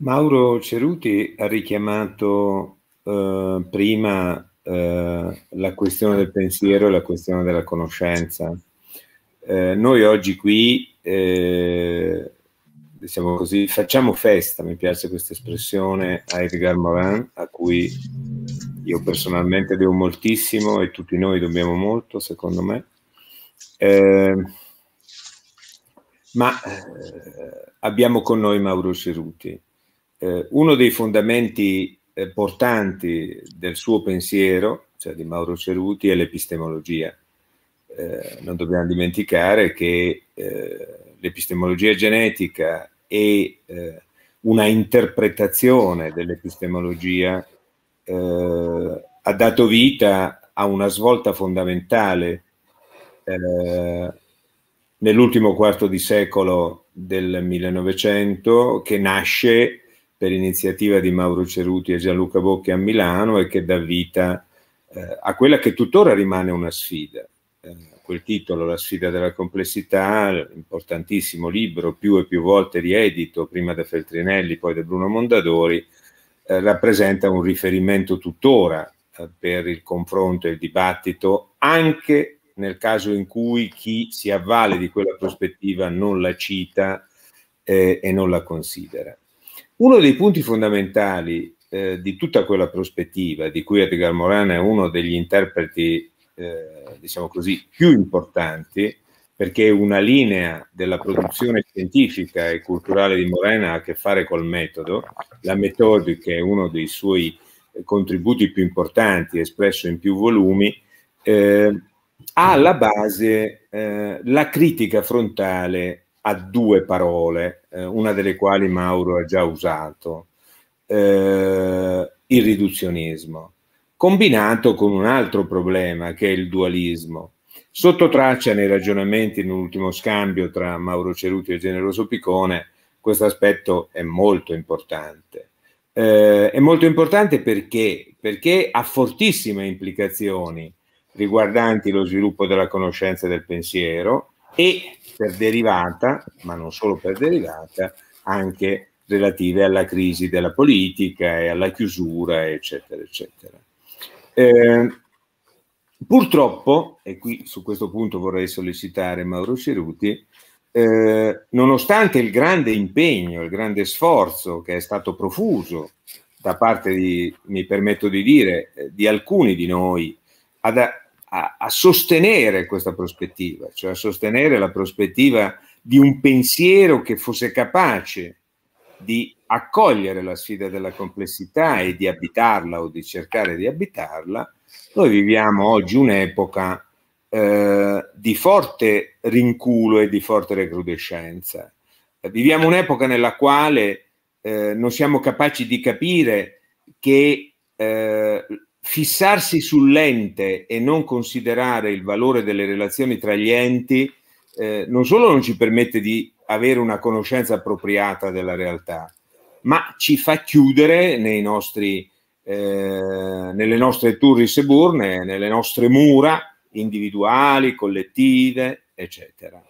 Mauro Ceruti ha richiamato eh, prima eh, la questione del pensiero e la questione della conoscenza. Eh, noi oggi qui, diciamo così, facciamo festa, mi piace questa espressione, a Edgar Morin, a cui io personalmente devo moltissimo e tutti noi dobbiamo molto, secondo me. Eh, ma eh, abbiamo con noi Mauro Ceruti eh, uno dei fondamenti eh, portanti del suo pensiero, cioè di Mauro Ceruti, è l'epistemologia. Eh, non dobbiamo dimenticare che eh, l'epistemologia genetica e eh, una interpretazione dell'epistemologia eh, ha dato vita a una svolta fondamentale nell'ultimo quarto di secolo del 1900 che nasce per iniziativa di Mauro Ceruti e Gianluca Bocchi a Milano e che dà vita eh, a quella che tuttora rimane una sfida. Eh, quel titolo, La sfida della complessità, importantissimo libro, più e più volte riedito, prima da Feltrinelli, poi da Bruno Mondadori, eh, rappresenta un riferimento tuttora eh, per il confronto e il dibattito, anche nel caso in cui chi si avvale di quella prospettiva non la cita eh, e non la considera. Uno dei punti fondamentali eh, di tutta quella prospettiva, di cui Edgar Morin è uno degli interpreti, eh, diciamo così, più importanti, perché una linea della produzione scientifica e culturale di Morin ha a che fare col metodo, la metodica è uno dei suoi contributi più importanti, espresso in più volumi, eh, ha alla base eh, la critica frontale ha due parole, eh, una delle quali Mauro ha già usato, eh, il riduzionismo, combinato con un altro problema che è il dualismo. Sotto traccia nei ragionamenti nell'ultimo scambio tra Mauro Ceruti e Generoso Piccone, questo aspetto è molto importante. Eh, è molto importante perché? perché ha fortissime implicazioni riguardanti lo sviluppo della conoscenza e del pensiero, e per derivata, ma non solo per derivata, anche relative alla crisi della politica e alla chiusura, eccetera, eccetera. Eh, purtroppo, e qui su questo punto vorrei sollecitare Mauro Ceruti, eh, nonostante il grande impegno, il grande sforzo che è stato profuso da parte di, mi permetto di dire, eh, di alcuni di noi ad, a, a sostenere questa prospettiva, cioè a sostenere la prospettiva di un pensiero che fosse capace di accogliere la sfida della complessità e di abitarla o di cercare di abitarla, noi viviamo oggi un'epoca eh, di forte rinculo e di forte recrudescenza. Viviamo un'epoca nella quale eh, non siamo capaci di capire che eh, fissarsi sull'ente e non considerare il valore delle relazioni tra gli enti eh, non solo non ci permette di avere una conoscenza appropriata della realtà, ma ci fa chiudere nei nostri, eh, nelle nostre turris e burne, nelle nostre mura individuali, collettive, eccetera.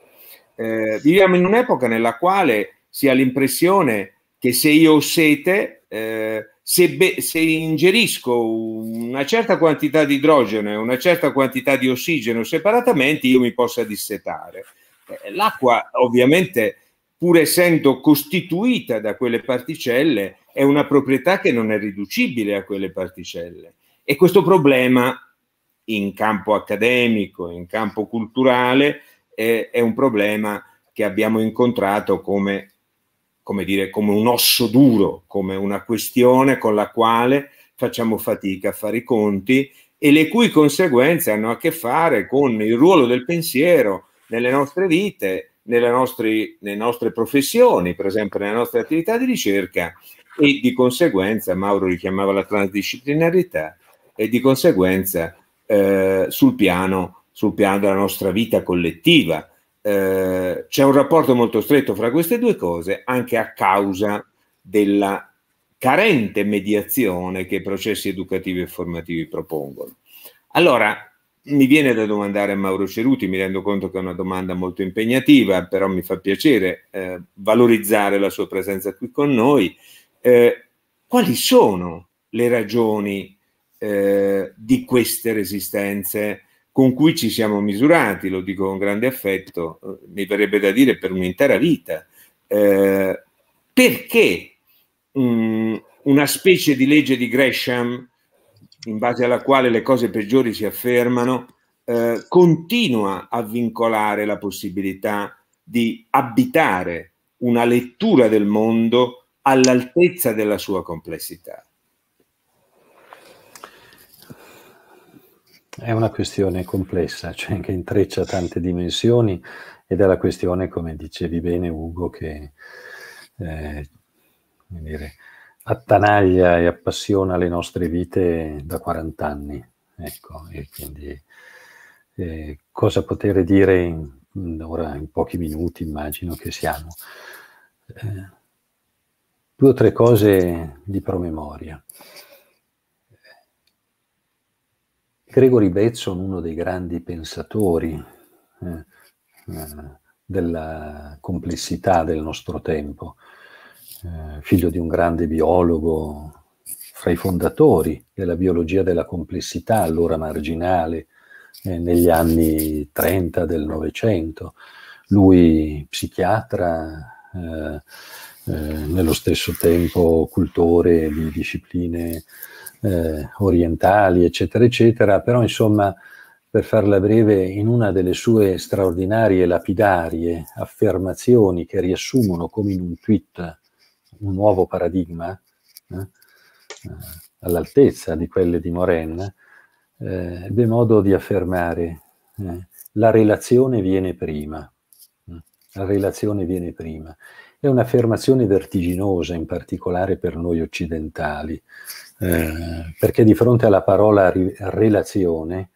Eh, viviamo in un'epoca nella quale si ha l'impressione che se io ho sete, eh, se, be- se, ingerisco una certa quantità di idrogeno e una certa quantità di ossigeno separatamente, io mi possa dissetare. Eh, l'acqua, ovviamente, pur essendo costituita da quelle particelle, è una proprietà che non è riducibile a quelle particelle. E questo problema, in campo accademico, in campo culturale, è, eh, è un problema che abbiamo incontrato come come dire, come un osso duro, come una questione con la quale facciamo fatica a fare i conti e le cui conseguenze hanno a che fare con il ruolo del pensiero nelle nostre vite, nelle nostre, nelle nostre professioni, per esempio nelle nostre attività di ricerca e di conseguenza, Mauro richiamava la transdisciplinarità, e di conseguenza eh, sul, piano, sul piano della nostra vita collettiva eh, c'è un rapporto molto stretto fra queste due cose anche a causa della carente mediazione che i processi educativi e formativi propongono. Allora, mi viene da domandare a Mauro Ceruti, mi rendo conto che è una domanda molto impegnativa, però mi fa piacere eh, valorizzare la sua presenza qui con noi. Eh, quali sono le ragioni eh, di queste resistenze con cui ci siamo misurati, lo dico con grande affetto, eh, mi verrebbe da dire per un'intera vita. Eh, perché mh, mm, una specie di legge di Gresham, in base alla quale le cose peggiori si affermano, eh, continua a vincolare la possibilità di abitare una lettura del mondo all'altezza della sua complessità? È una questione complessa, (laughs) cioè che intreccia tante dimensioni ed è la questione, come dicevi bene Ugo, che eh, dire, attanaglia e appassiona le nostre vite da 40 anni. Ecco, e quindi eh, cosa poter dire in, in, ora in pochi minuti, immagino che siamo. Eh, due o tre cose di promemoria. Gregory Bateson, uno dei grandi pensatori eh, eh, della complessità del nostro tempo, eh, figlio di un grande biologo, fra i fondatori della biologia della complessità, allora marginale, eh, negli anni 30 del Novecento. Lui psichiatra, eh, eh, nello stesso tempo cultore di discipline eh, orientali, eccetera, eccetera, però insomma, per farla breve, in una delle sue straordinarie, lapidarie affermazioni che riassumono come in un tweet un nuovo paradigma, eh, eh all'altezza di quelle di Moren, eh, modo di affermare eh, la relazione viene prima, mm, la relazione viene prima. È un'affermazione vertiginosa, in particolare per noi occidentali, eh, perché di fronte alla parola ri- relazione,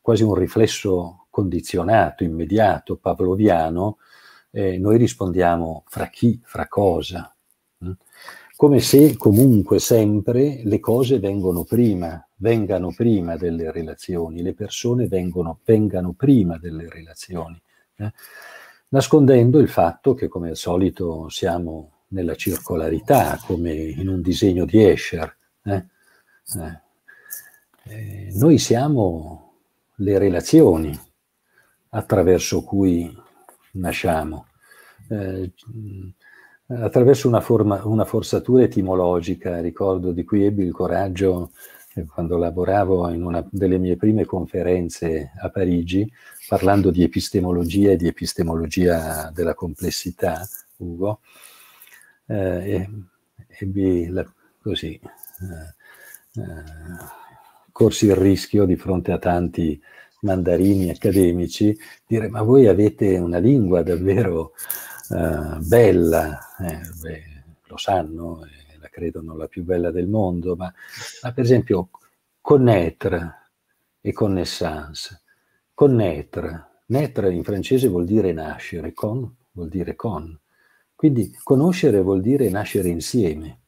quasi un riflesso condizionato, immediato, pavloviano, eh, noi rispondiamo fra chi, fra cosa, mh? Mm? come se comunque sempre le cose vengono prima, vengano prima delle relazioni, le persone vengono, vengano prima delle relazioni, eh? nascondendo il fatto che come al solito siamo nella circolarità, come in un disegno di Escher, eh, eh? Eh, noi siamo le relazioni attraverso cui nasciamo. Eh, attraverso una, forma, una, forzatura etimologica, ricordo di cui ebbi il coraggio eh, quando lavoravo in una delle mie prime conferenze a Parigi, parlando di epistemologia e di epistemologia della complessità, Ugo, eh, ebbi la, così, eh, eh, corsi il rischio di fronte a tanti mandarini accademici, dire ma voi avete una lingua davvero eh, bella, eh, beh, lo sanno, eh, la credono la più bella del mondo, ma, ma per esempio connaître e connaissance, connaître, netre in francese vuol dire nascere, con vuol dire con, quindi conoscere vuol dire nascere insieme,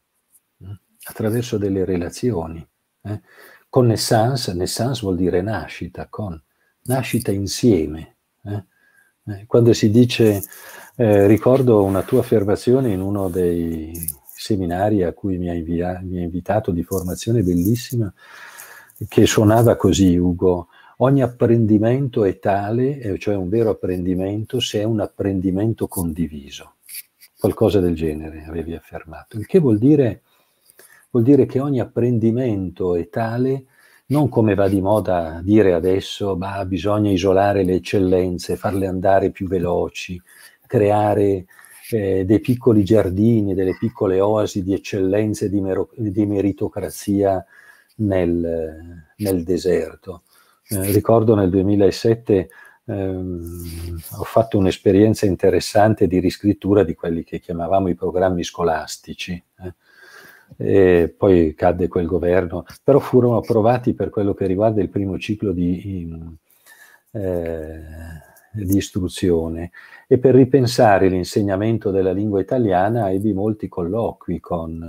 attraverso delle relazioni. Eh? Con naissance, naissance vuol dire nascita, con nascita insieme. Eh. eh? Quando si dice, eh, ricordo una tua affermazione in uno dei seminari a cui mi hai, invia- mi hai invitato di formazione bellissima, che suonava così, Ugo, ogni apprendimento è tale, eh, cioè un vero apprendimento, se è un apprendimento condiviso. Qualcosa del genere avevi affermato, il che vuol dire vuol dire che ogni apprendimento è tale, non come va di moda dire adesso, ma bisogna isolare le eccellenze, farle andare più veloci, creare eh, dei piccoli giardini, delle piccole oasi di eccellenze, di, mer- di meritocrazia nel, nel deserto. Eh, ricordo nel 2007 ehm, ho fatto un'esperienza interessante di riscrittura di quelli che chiamavamo i programmi scolastici. Eh e poi cadde quel governo, però furono approvati per quello che riguarda il primo ciclo di, in, eh, di istruzione e per ripensare l'insegnamento della lingua italiana ebbi molti colloqui con,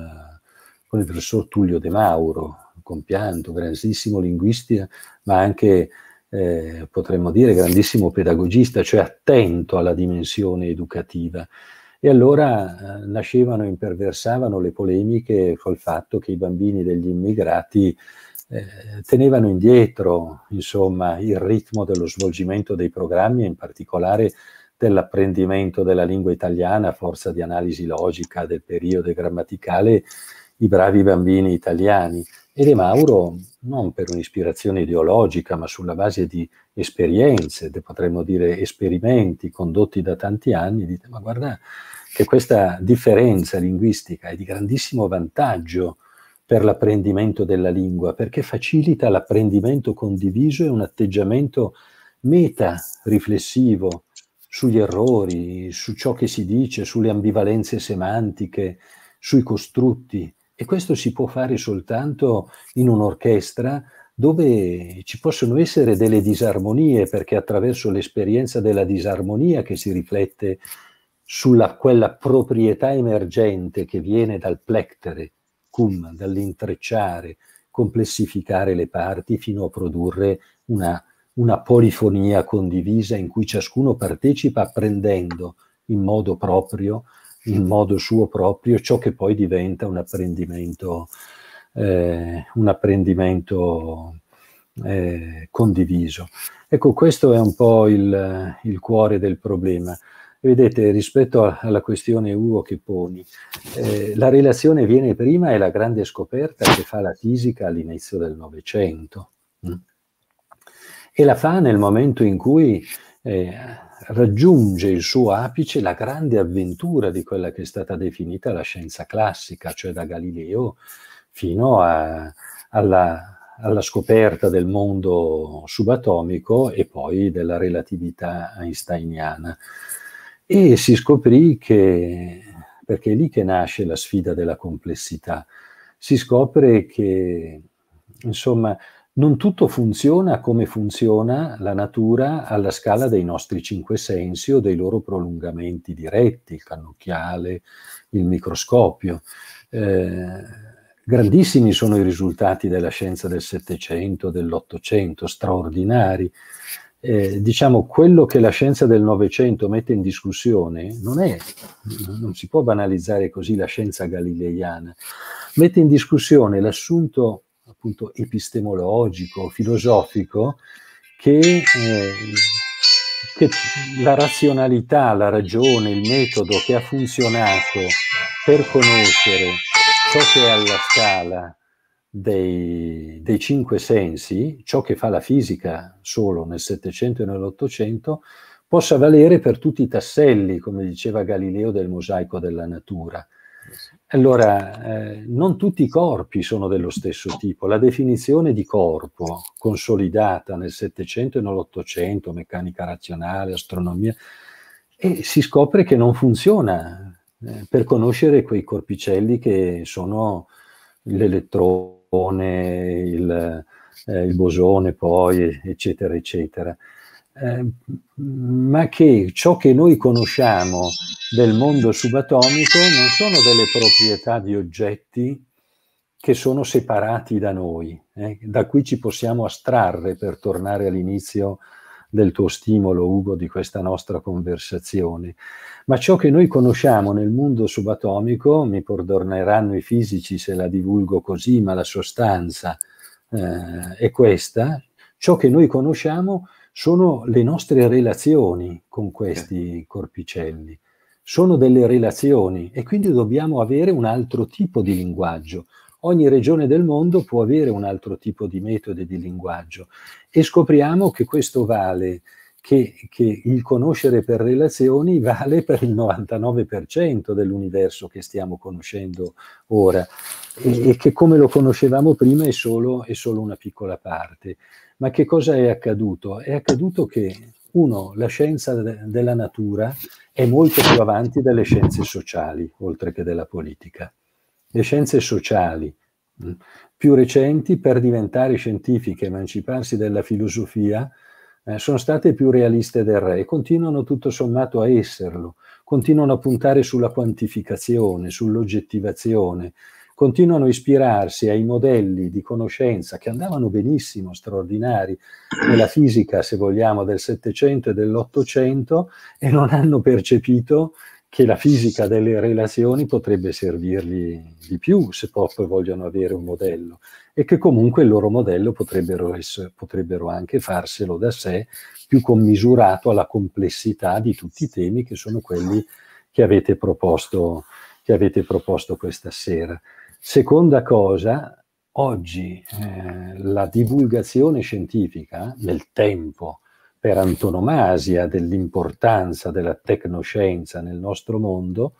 con il professor Tullio De Mauro, compianto, grandissimo linguista, ma anche eh, potremmo dire grandissimo pedagogista, cioè attento alla dimensione educativa. E allora eh, nascevano e imperversavano le polemiche col fatto che i bambini degli immigrati eh, tenevano indietro insomma, il ritmo dello svolgimento dei programmi e in particolare dell'apprendimento della lingua italiana forza di analisi logica del periodo grammaticale i bravi bambini italiani. E De Mauro non per un'ispirazione ideologica, ma sulla base di esperienze, potremmo dire esperimenti condotti da tanti anni, dite ma guarda che questa differenza linguistica è di grandissimo vantaggio per l'apprendimento della lingua, perché facilita l'apprendimento condiviso e un atteggiamento meta riflessivo sugli errori, su ciò che si dice, sulle ambivalenze semantiche, sui costrutti e questo si può fare soltanto in un'orchestra dove ci possono essere delle disarmonie, perché attraverso l'esperienza della disarmonia che si riflette sulla quella proprietà emergente che viene dal plectere, cum, dall'intrecciare, complessificare le parti fino a produrre una, una polifonia condivisa in cui ciascuno partecipa apprendendo in modo proprio in modo suo proprio ciò che poi diventa un apprendimento, eh, un apprendimento eh, condiviso. Ecco, questo è un po' il, il cuore del problema. Vedete, rispetto a, alla questione Ugo che poni, eh, la relazione viene prima e la grande scoperta che fa la fisica all'inizio del Novecento. Mm, e la fa nel momento in cui eh, raggiunge il suo apice la grande avventura di quella che è stata definita la scienza classica, cioè da Galileo fino a, alla, alla scoperta del mondo subatomico e poi della relatività einsteiniana. E si scoprì che, perché è lì che nasce la sfida della complessità, si scopre che, insomma, non tutto funziona come funziona la natura alla scala dei nostri cinque sensi o dei loro prolungamenti diretti, il cannocchiale, il microscopio. Eh, grandissimi sono i risultati della scienza del Settecento, dell'Ottocento, straordinari. Eh, diciamo, quello che la scienza del Novecento mette in discussione non è, non si può banalizzare così la scienza galileiana, mette in discussione l'assunto appunto epistemologico, filosofico, che, eh, che la razionalità, la ragione, il metodo che ha funzionato per conoscere ciò che è alla scala dei, dei, cinque sensi, ciò che fa la fisica solo nel Settecento e nell'Ottocento, possa valere per tutti i tasselli, come diceva Galileo, del mosaico della natura. Allora, eh, non tutti i corpi sono dello stesso tipo. La definizione di corpo consolidata nel Settecento e nell'Ottocento, meccanica razionale, astronomia, e eh, si scopre che non funziona eh, per conoscere quei corpicelli che sono l'elettrone, il, eh, il bosone, poi, eccetera, eccetera. Eh, ma che ciò che noi conosciamo del mondo subatomico non sono delle proprietà di oggetti che sono separati da noi, eh, da cui ci possiamo astrarre per tornare all'inizio del tuo stimolo, Ugo, di questa nostra conversazione. Ma ciò che noi conosciamo nel mondo subatomico, mi perdoneranno i fisici se la divulgo così, ma la sostanza eh, è questa, ciò che noi conosciamo sono le nostre relazioni con questi corpicelli, sono delle relazioni e quindi dobbiamo avere un altro tipo di linguaggio. Ogni regione del mondo può avere un altro tipo di metodo di linguaggio e scopriamo che questo vale, che, che il conoscere per relazioni (laughs) vale per il 99% dell'universo che stiamo conoscendo ora e, e, che come lo conoscevamo prima è solo, è solo una piccola parte. Ma che cosa è accaduto? È accaduto che, uno, la scienza de- della natura è molto più avanti delle scienze sociali, oltre che della politica. Le scienze sociali, mh, mm, più recenti, per diventare scientifiche, emanciparsi dalla filosofia, eh, sono state più realiste del re e continuano tutto sommato a esserlo, continuano a puntare sulla quantificazione, sull'oggettivazione, continuano a ispirarsi ai modelli di conoscenza che andavano benissimo, straordinari, nella fisica, se vogliamo, del Settecento e dell'Ottocento e non hanno percepito che la fisica delle relazioni potrebbe servirgli di più se poi vogliono avere un modello e che comunque il loro modello potrebbero, essere, potrebbero anche farselo da sé più commisurato alla complessità di tutti i temi che sono quelli che avete proposto, che avete proposto questa sera. Seconda cosa, oggi eh, la divulgazione scientifica nel tempo per antonomasia dell'importanza della tecnoscienza nel nostro mondo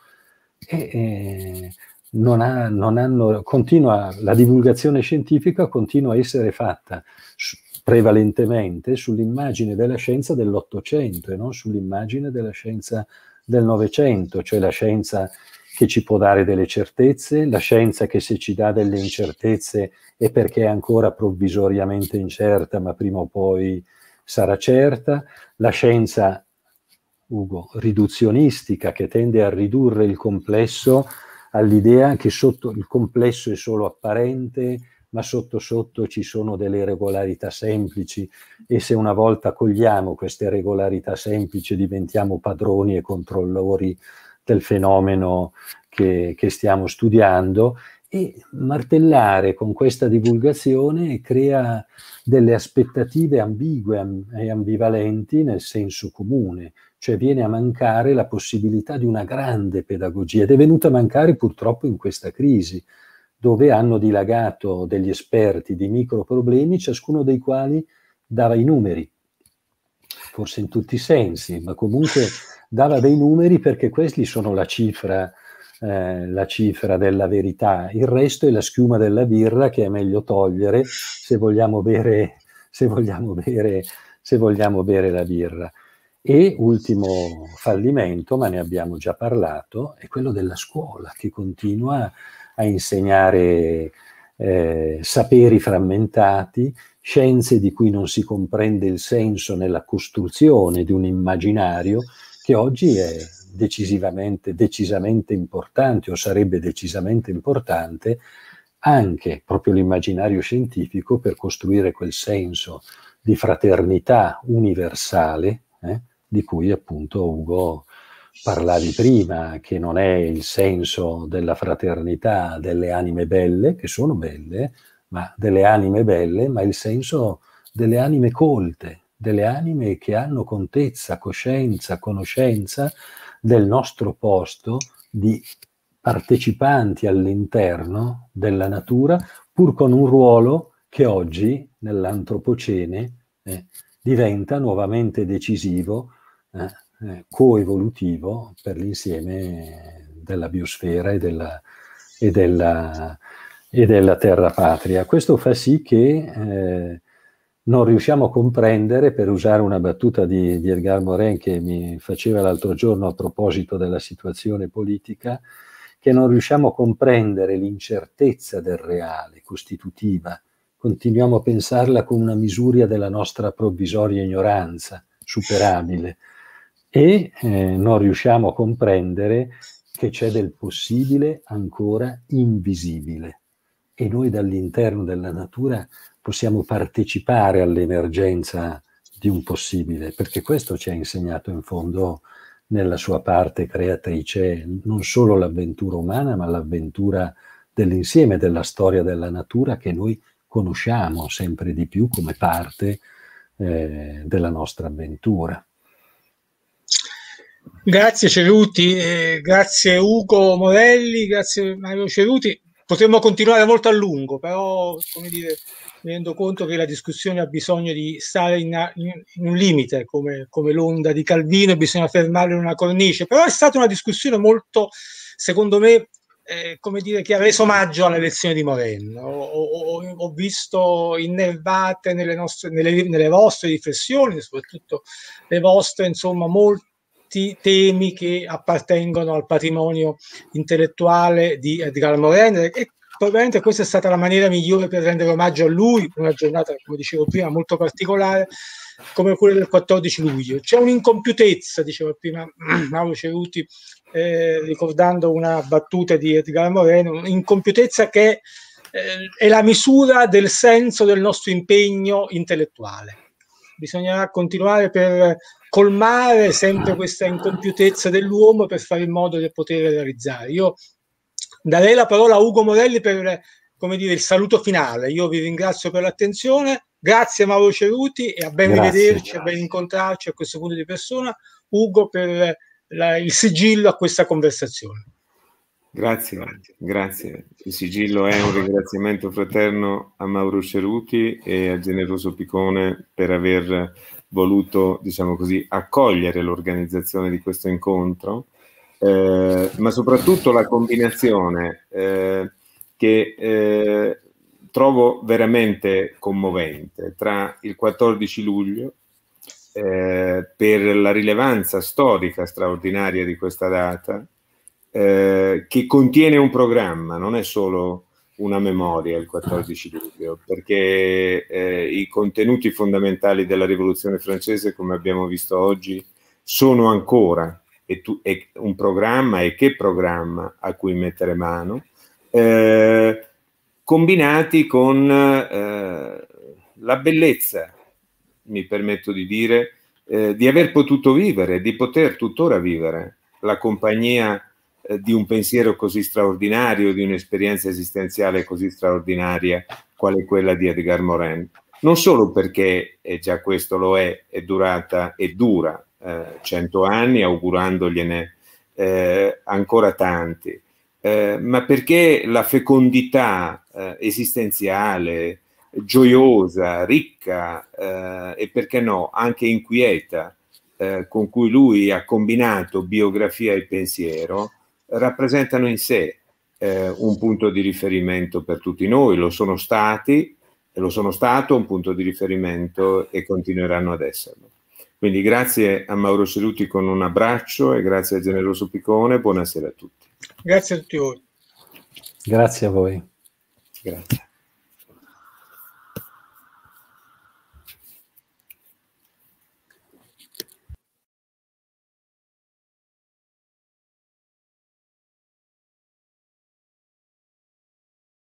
e, eh, non ha, non hanno, continua, la divulgazione scientifica continua a essere fatta su, prevalentemente sull'immagine della scienza dell'Ottocento e non sull'immagine della scienza del Novecento, cioè la scienza che ci può dare delle certezze, la scienza che se ci dà delle incertezze è perché è ancora provvisoriamente incerta, ma prima o poi sarà certa, la scienza Ugo, riduzionistica che tende a ridurre il complesso all'idea che sotto il complesso è solo apparente, ma sotto sotto ci sono delle regolarità semplici e se una volta cogliamo queste regolarità semplici diventiamo padroni e controllori del fenomeno che, che stiamo studiando e martellare con questa divulgazione crea delle aspettative ambigue e ambivalenti nel senso comune, cioè viene a mancare la possibilità di una grande pedagogia ed è venuta a mancare purtroppo in questa crisi dove hanno dilagato degli esperti di micro problemi, ciascuno dei quali dava i numeri, forse in tutti i sensi, ma comunque dava dei numeri perché questi sono la cifra, eh, la cifra della verità, il resto è la schiuma della birra che è meglio togliere se vogliamo bere, se vogliamo bere, se vogliamo bere la birra. E ultimo fallimento, ma ne abbiamo già parlato, è quello della scuola che continua a insegnare eh, saperi frammentati, scienze di cui non si comprende il senso nella costruzione di un immaginario che oggi è decisivamente, decisamente importante o sarebbe decisamente importante anche proprio l'immaginario scientifico per costruire quel senso di fraternità universale eh, di cui appunto Ugo parlavi prima, che non è il senso della fraternità delle anime belle, che sono belle, ma delle anime belle, ma il senso delle anime colte, delle anime che hanno contezza, coscienza, conoscenza del nostro posto di partecipanti all'interno della natura, pur con un ruolo che oggi nell'antropocene eh, diventa nuovamente decisivo, eh, eh coevolutivo per l'insieme della biosfera e della, e della, e della terra patria. Questo fa sì che eh, non riusciamo a comprendere, per usare una battuta di, di Edgar Morin che mi faceva l'altro giorno a proposito della situazione politica, che non riusciamo a comprendere l'incertezza del reale costitutiva, continuiamo a pensarla come una misura della nostra provvisoria ignoranza, superabile, e eh, non riusciamo a comprendere che c'è del possibile ancora invisibile. E noi dall'interno della natura possiamo partecipare all'emergenza di un possibile, perché questo ci ha insegnato in fondo nella sua parte creatrice non solo l'avventura umana, ma l'avventura dell'insieme della storia della natura che noi conosciamo sempre di più come parte eh, della nostra avventura. Grazie Ceruti, eh, grazie Ugo Morelli, grazie Mario Ceruti. Potremmo continuare molto a lungo, però come dire, mi rendo conto che la discussione ha bisogno di stare in, in, in un limite, come, come, l'onda di Calvino, bisogna fermarla in una cornice, però è stata una discussione molto, secondo me, eh, come dire, che ha reso omaggio all'elezione di Moreno. Ho, ho, ho visto innervate nelle, nostre, nelle, nelle vostre riflessioni, soprattutto le vostre, insomma, molto temi che appartengono al patrimonio intellettuale di Edgar Moreno e probabilmente questa è stata la maniera migliore per rendere omaggio a lui, una giornata, come dicevo prima, molto particolare, come quella del 14 luglio. C'è un'incompiutezza, diceva prima (clears throat) Mauro Ceruti, eh, ricordando una battuta di Edgar Moreno, un'incompiutezza che eh, è la misura del senso del nostro impegno intellettuale. Bisognerà continuare per colmare sempre questa incompiutezza dell'uomo per fare in modo di poter realizzare. Io darei la parola a Ugo Morelli per come dire, il saluto finale. Io vi ringrazio per l'attenzione. Grazie Mauro Ceruti e a ben grazie, rivederci, grazie. a ben incontrarci a questo punto di persona. Ugo per la, il sigillo a questa conversazione. Grazie, grazie. Il sigillo è un ringraziamento fraterno a Mauro Ceruti e a Generoso Piccone per aver voluto, diciamo così, accogliere l'organizzazione di questo incontro eh, ma soprattutto la combinazione eh, che eh, trovo veramente commovente tra il 14 luglio, eh, per la rilevanza storica straordinaria di questa data, eh, che contiene un programma, non è solo una memoria il 14 luglio, perché eh, i contenuti fondamentali della rivoluzione francese, come abbiamo visto oggi, sono ancora e tu, e un programma e che programma a cui mettere mano, eh, combinati con eh, la bellezza, mi permetto di dire, eh, di aver potuto vivere, di poter tuttora vivere la compagnia eh, di un pensiero così straordinario, di un'esperienza esistenziale così straordinaria quale quella di Edgar Morin. Non solo perché, e eh, già questo lo è, è durata e dura eh, 100 anni, augurandogliene eh, ancora tanti, eh, ma perché la fecondità eh, esistenziale, gioiosa, ricca eh, e perché no, anche inquieta, eh, con cui lui ha combinato biografia e pensiero, rappresentano in sé un punto di riferimento per tutti noi, lo sono stati, e lo sono stato un punto di riferimento e continueranno ad esserlo. Quindi grazie a Mauro Ceruti con un abbraccio e grazie a Generoso Piccone, buonasera a tutti. Grazie a tutti voi. Grazie a voi. Grazie.